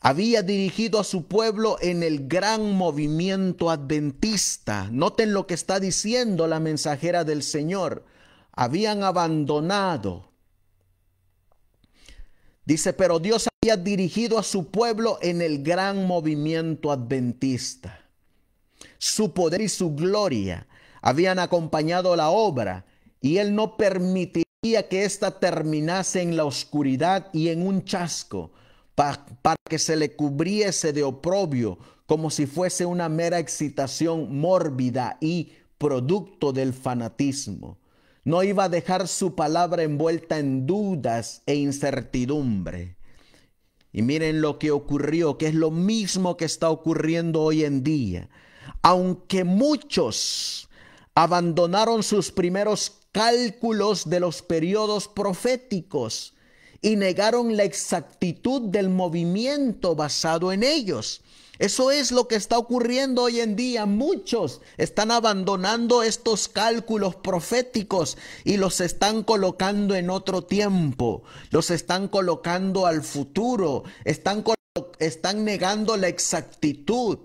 había dirigido a su pueblo en el gran movimiento adventista. Noten lo que está diciendo la mensajera del Señor. Habían abandonado. Dice, pero Dios había dirigido a su pueblo en el gran movimiento adventista. Su poder y su gloria habían acompañado la obra y él no permitiría que ésta terminase en la oscuridad y en un chasco para que se le cubriese de oprobio, como si fuese una mera excitación mórbida y producto del fanatismo. No iba a dejar su palabra envuelta en dudas e incertidumbre. Y miren lo que ocurrió, que es lo mismo que está ocurriendo hoy en día. Aunque muchos abandonaron sus primeros cálculos de los periodos proféticos, y negaron la exactitud del movimiento basado en ellos. Eso es lo que está ocurriendo hoy en día. Muchos están abandonando estos cálculos proféticos y los están colocando en otro tiempo, los están colocando al futuro, están, están negando la exactitud.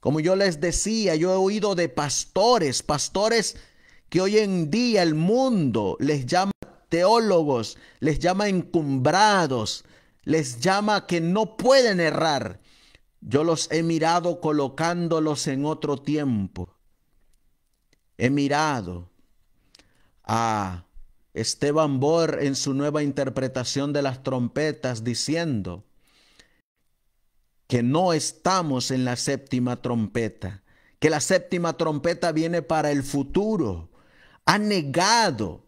Como yo les decía, yo he oído de pastores, pastores que hoy en día el mundo les llama teólogos, les llama encumbrados, les llama que no pueden errar. Yo los he mirado colocándolos en otro tiempo. He mirado a Esteban Bohr en su nueva interpretación de las trompetas diciendo que no estamos en la séptima trompeta, que la séptima trompeta viene para el futuro. Ha negado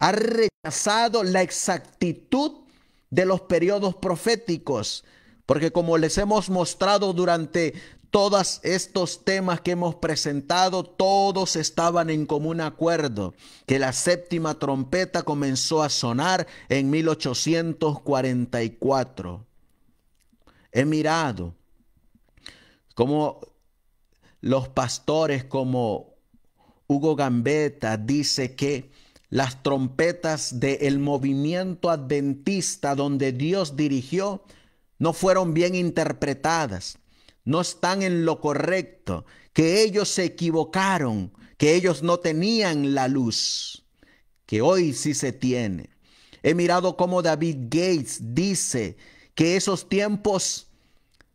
ha rechazado la exactitud de los periodos proféticos, porque como les hemos mostrado durante todos estos temas que hemos presentado, todos estaban en común acuerdo que la séptima trompeta comenzó a sonar en 1844. He mirado cómo los pastores como Hugo Gambetta dice que las trompetas del movimiento adventista donde Dios dirigió no fueron bien interpretadas, no están en lo correcto, que ellos se equivocaron, que ellos no tenían la luz, que hoy sí se tiene. He mirado cómo David Gates dice que esos tiempos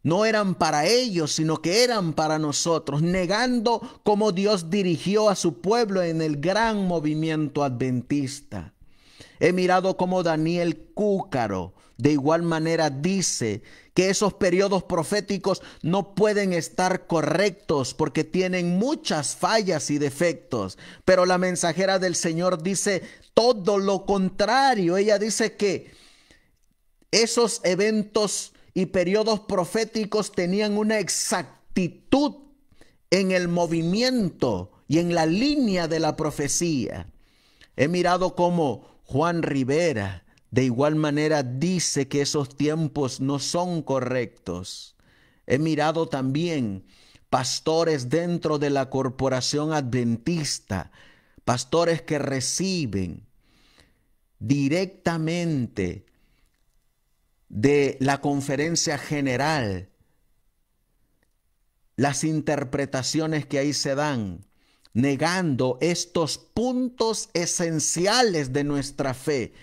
no eran para ellos, sino que eran para nosotros, negando cómo Dios dirigió a su pueblo en el gran movimiento adventista. He mirado cómo Daniel Cúcaro de igual manera dice que esos periodos proféticos no pueden estar correctos porque tienen muchas fallas y defectos. Pero la mensajera del Señor dice todo lo contrario. Ella dice que esos eventos y periodos proféticos tenían una exactitud en el movimiento y en la línea de la profecía. He mirado cómo Juan Rivera de igual manera dice que esos tiempos no son correctos. He mirado también pastores dentro de la corporación adventista, pastores que reciben directamente de la conferencia general, las interpretaciones que ahí se dan, negando estos puntos esenciales de nuestra fe.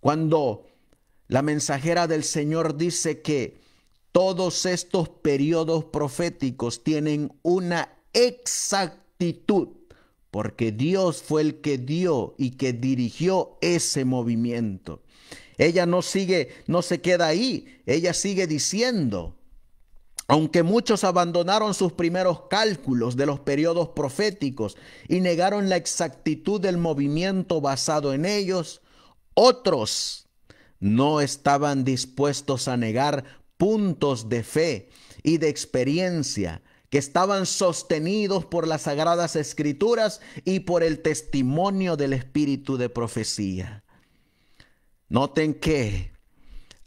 Cuando la mensajera del Señor dice que todos estos periodos proféticos tienen una exactitud, porque Dios fue el que dio y que dirigió ese movimiento. Ella no sigue, no se queda ahí. Ella sigue diciendo, aunque muchos abandonaron sus primeros cálculos de los periodos proféticos y negaron la exactitud del movimiento basado en ellos, otros no estaban dispuestos a negar puntos de fe y de experiencia que estaban sostenidos por las sagradas escrituras y por el testimonio del espíritu de profecía. Noten que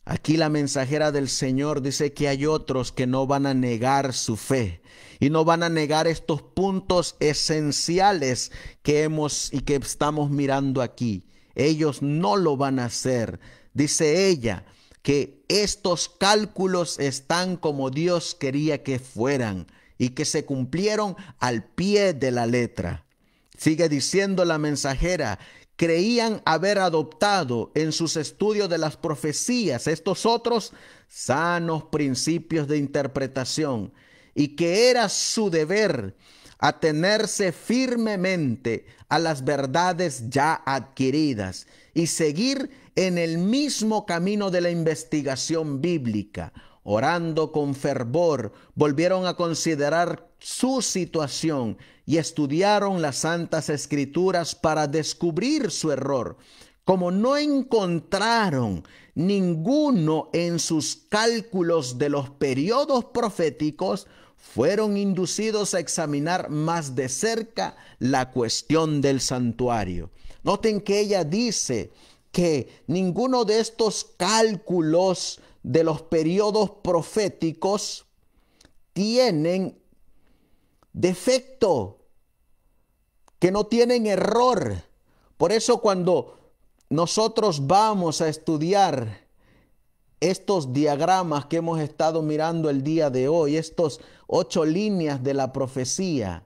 aquí la mensajera del Señor dice que hay otros que no van a negar su fe y no van a negar estos puntos esenciales que hemos y que estamos mirando aquí. Ellos no lo van a hacer. Dice ella que estos cálculos están como Dios quería que fueran y que se cumplieron al pie de la letra. Sigue diciendo la mensajera creían haber adoptado en sus estudios de las profecías estos otros sanos principios de interpretación y que era su deber atenerse firmemente a las verdades ya adquiridas y seguir en el mismo camino de la investigación bíblica orando con fervor, volvieron a considerar su situación y estudiaron las santas escrituras para descubrir su error. Como no encontraron ninguno en sus cálculos de los periodos proféticos, fueron inducidos a examinar más de cerca la cuestión del santuario. Noten que ella dice que ninguno de estos cálculos de los periodos proféticos tienen defecto, que no tienen error. Por eso cuando nosotros vamos a estudiar estos diagramas que hemos estado mirando el día de hoy, estas ocho líneas de la profecía,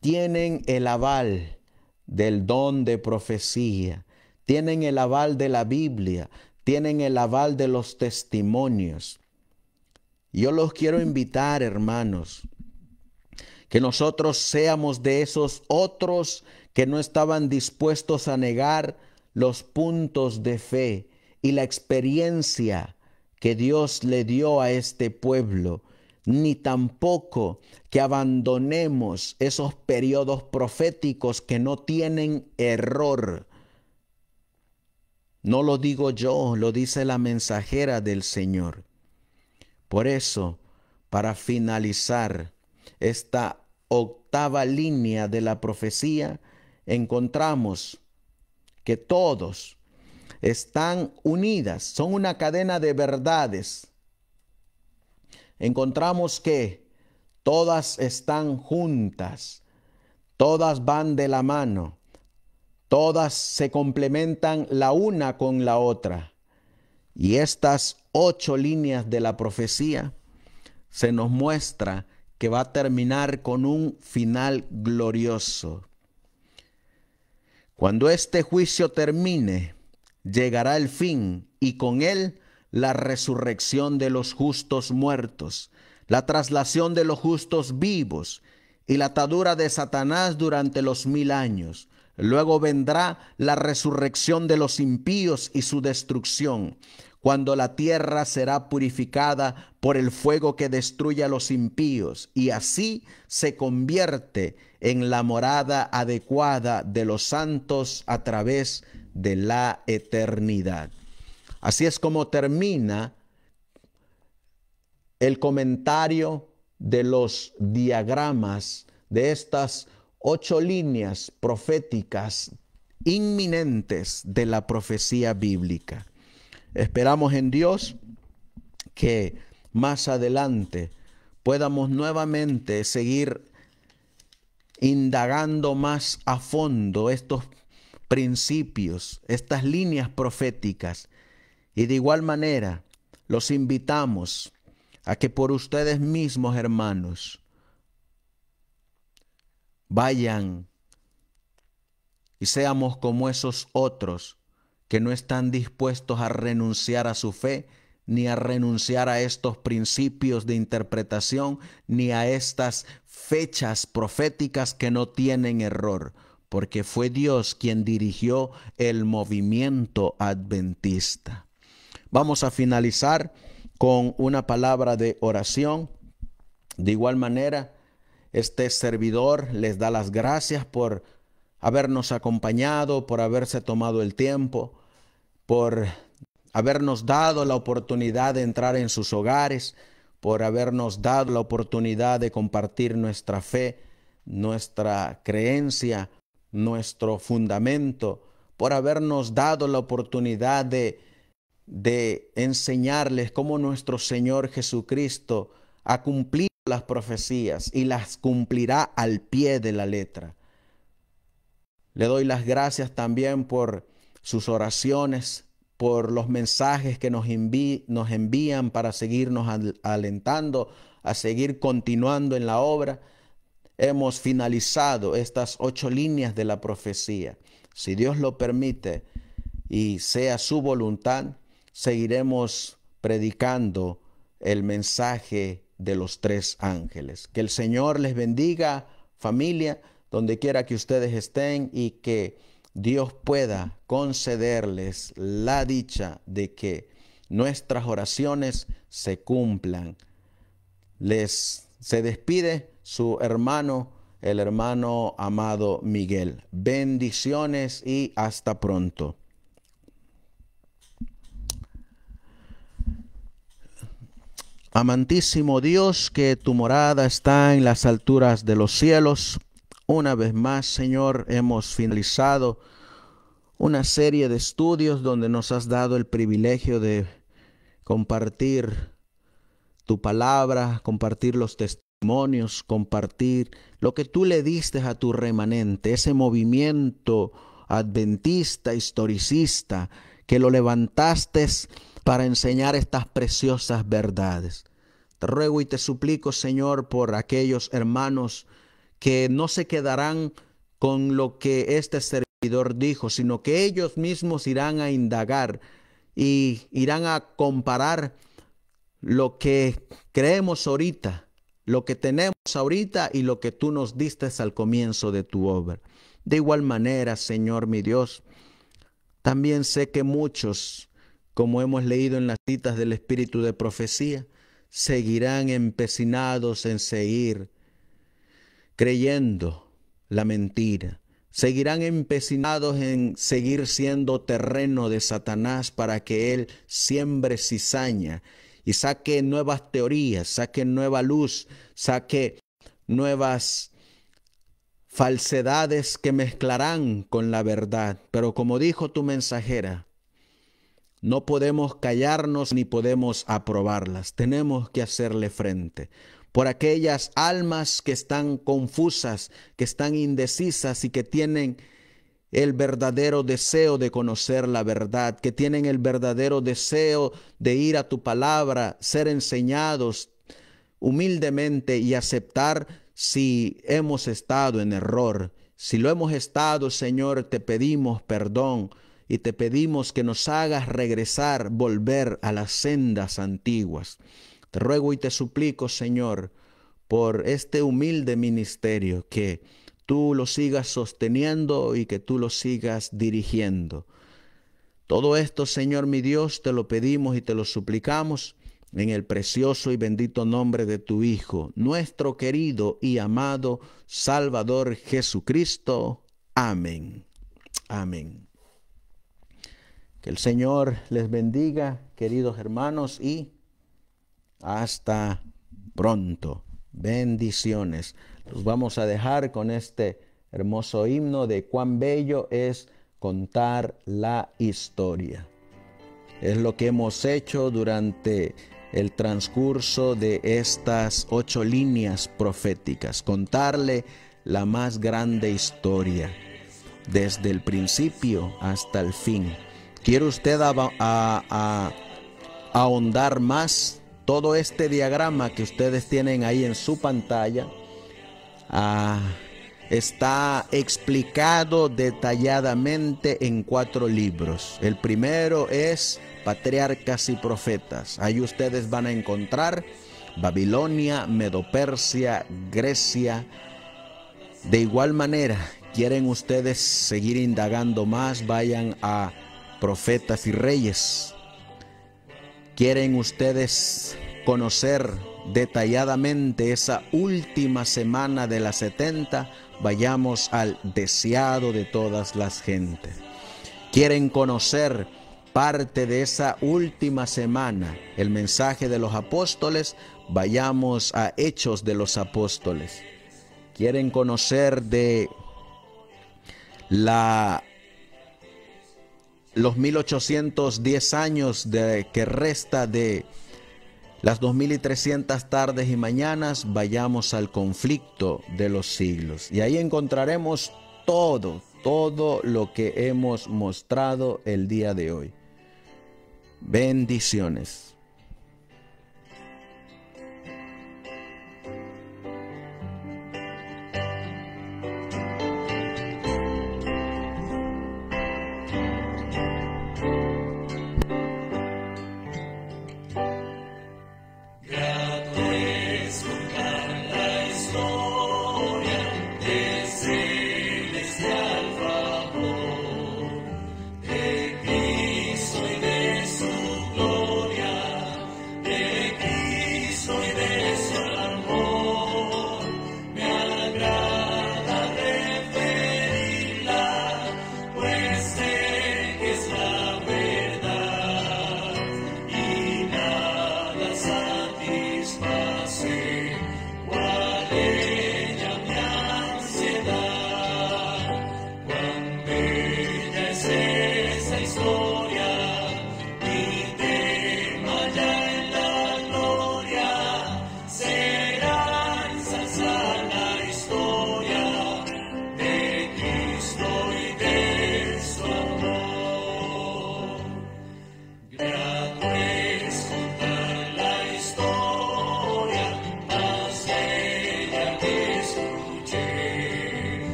tienen el aval del don de profecía, tienen el aval de la Biblia, tienen el aval de los testimonios. Yo los quiero invitar, hermanos, que nosotros seamos de esos otros que no estaban dispuestos a negar los puntos de fe y la experiencia que Dios le dio a este pueblo, ni tampoco que abandonemos esos periodos proféticos que no tienen error, no lo digo yo, lo dice la mensajera del Señor. Por eso, para finalizar esta octava línea de la profecía, encontramos que todos están unidas, son una cadena de verdades. Encontramos que todas están juntas, todas van de la mano, Todas se complementan la una con la otra. Y estas ocho líneas de la profecía se nos muestra que va a terminar con un final glorioso. Cuando este juicio termine, llegará el fin y con él la resurrección de los justos muertos, la traslación de los justos vivos y la atadura de Satanás durante los mil años, Luego vendrá la resurrección de los impíos y su destrucción, cuando la tierra será purificada por el fuego que destruye a los impíos y así se convierte en la morada adecuada de los santos a través de la eternidad. Así es como termina el comentario de los diagramas de estas ocho líneas proféticas inminentes de la profecía bíblica. Esperamos en Dios que más adelante podamos nuevamente seguir indagando más a fondo estos principios, estas líneas proféticas. Y de igual manera, los invitamos a que por ustedes mismos, hermanos, Vayan y seamos como esos otros que no están dispuestos a renunciar a su fe, ni a renunciar a estos principios de interpretación, ni a estas fechas proféticas que no tienen error, porque fue Dios quien dirigió el movimiento adventista. Vamos a finalizar con una palabra de oración. De igual manera, este servidor les da las gracias por habernos acompañado, por haberse tomado el tiempo, por habernos dado la oportunidad de entrar en sus hogares, por habernos dado la oportunidad de compartir nuestra fe, nuestra creencia, nuestro fundamento, por habernos dado la oportunidad de, enseñarles cómo nuestro Señor Jesucristo ha cumplido las profecías y las cumplirá al pie de la letra. Le doy las gracias también por sus oraciones, por los mensajes que nos, envían para seguirnos alentando, a seguir continuando en la obra. Hemos finalizado estas ocho líneas de la profecía. Si Dios lo permite y sea su voluntad, seguiremos predicando el mensaje de los tres ángeles. Que el Señor les bendiga, familia, donde quiera que ustedes estén y que Dios pueda concederles la dicha de que nuestras oraciones se cumplan. Les se despide su hermano, el hermano amado Miguel. Bendiciones y hasta pronto. Amantísimo Dios, que tu morada está en las alturas de los cielos, una vez más, Señor, hemos finalizado una serie de estudios donde nos has dado el privilegio de compartir tu palabra, compartir los testimonios, compartir lo que tú le diste a tu remanente, ese movimiento adventista, historicista, que lo levantaste para enseñar estas preciosas verdades. Te ruego y te suplico, Señor, por aquellos hermanos que no se quedarán con lo que este servidor dijo, sino que ellos mismos irán a indagar y irán a comparar lo que creemos ahorita, lo que tenemos ahorita y lo que tú nos diste al comienzo de tu obra. De igual manera, Señor mi Dios, también sé que muchos como hemos leído en las citas del espíritu de profecía, seguirán empecinados en seguir creyendo la mentira. Seguirán empecinados en seguir siendo terreno de Satanás para que él siembre cizaña y saque nuevas teorías, saque nueva luz, saque nuevas falsedades que mezclarán con la verdad. Pero como dijo tu mensajera, no podemos callarnos ni podemos aprobarlas. Tenemos que hacerle frente. Por aquellas almas que están confusas, que están indecisas y que tienen el verdadero deseo de conocer la verdad, que tienen el verdadero deseo de ir a tu palabra, ser enseñados humildemente y aceptar si hemos estado en error. Si lo hemos estado, Señor, te pedimos perdón y te pedimos que nos hagas regresar, volver a las sendas antiguas. Te ruego y te suplico, Señor, por este humilde ministerio, que tú lo sigas sosteniendo y que tú lo sigas dirigiendo. Todo esto, Señor mi Dios, te lo pedimos y te lo suplicamos en el precioso y bendito nombre de tu Hijo, nuestro querido y amado Salvador Jesucristo. Amén. Amén. Que el Señor les bendiga, queridos hermanos, y hasta pronto. Bendiciones. Los vamos a dejar con este hermoso himno de cuán bello es contar la historia. Es lo que hemos hecho durante el transcurso de estas ocho líneas proféticas, contarle la más grande historia, desde el principio hasta el fin. ¿Quiere usted a, ahondar más todo este diagrama que ustedes tienen ahí en su pantalla? Ah, está explicado detalladamente en cuatro libros. El primero es Patriarcas y Profetas. Ahí ustedes van a encontrar Babilonia, Medopersia, Grecia. De igual manera, quieren ustedes seguir indagando más, vayan a profetas y reyes. ¿Quieren ustedes conocer detalladamente esa última semana de las 70? Vayamos al deseado de todas las gentes. ¿Quieren conocer parte de esa última semana el mensaje de los apóstoles? Vayamos a Hechos de los Apóstoles. ¿Quieren conocer de la los 1810 años de, que resta de las 2300 tardes y mañanas, vayamos al conflicto de los siglos. Y ahí encontraremos todo, todo lo que hemos mostrado el día de hoy. Bendiciones.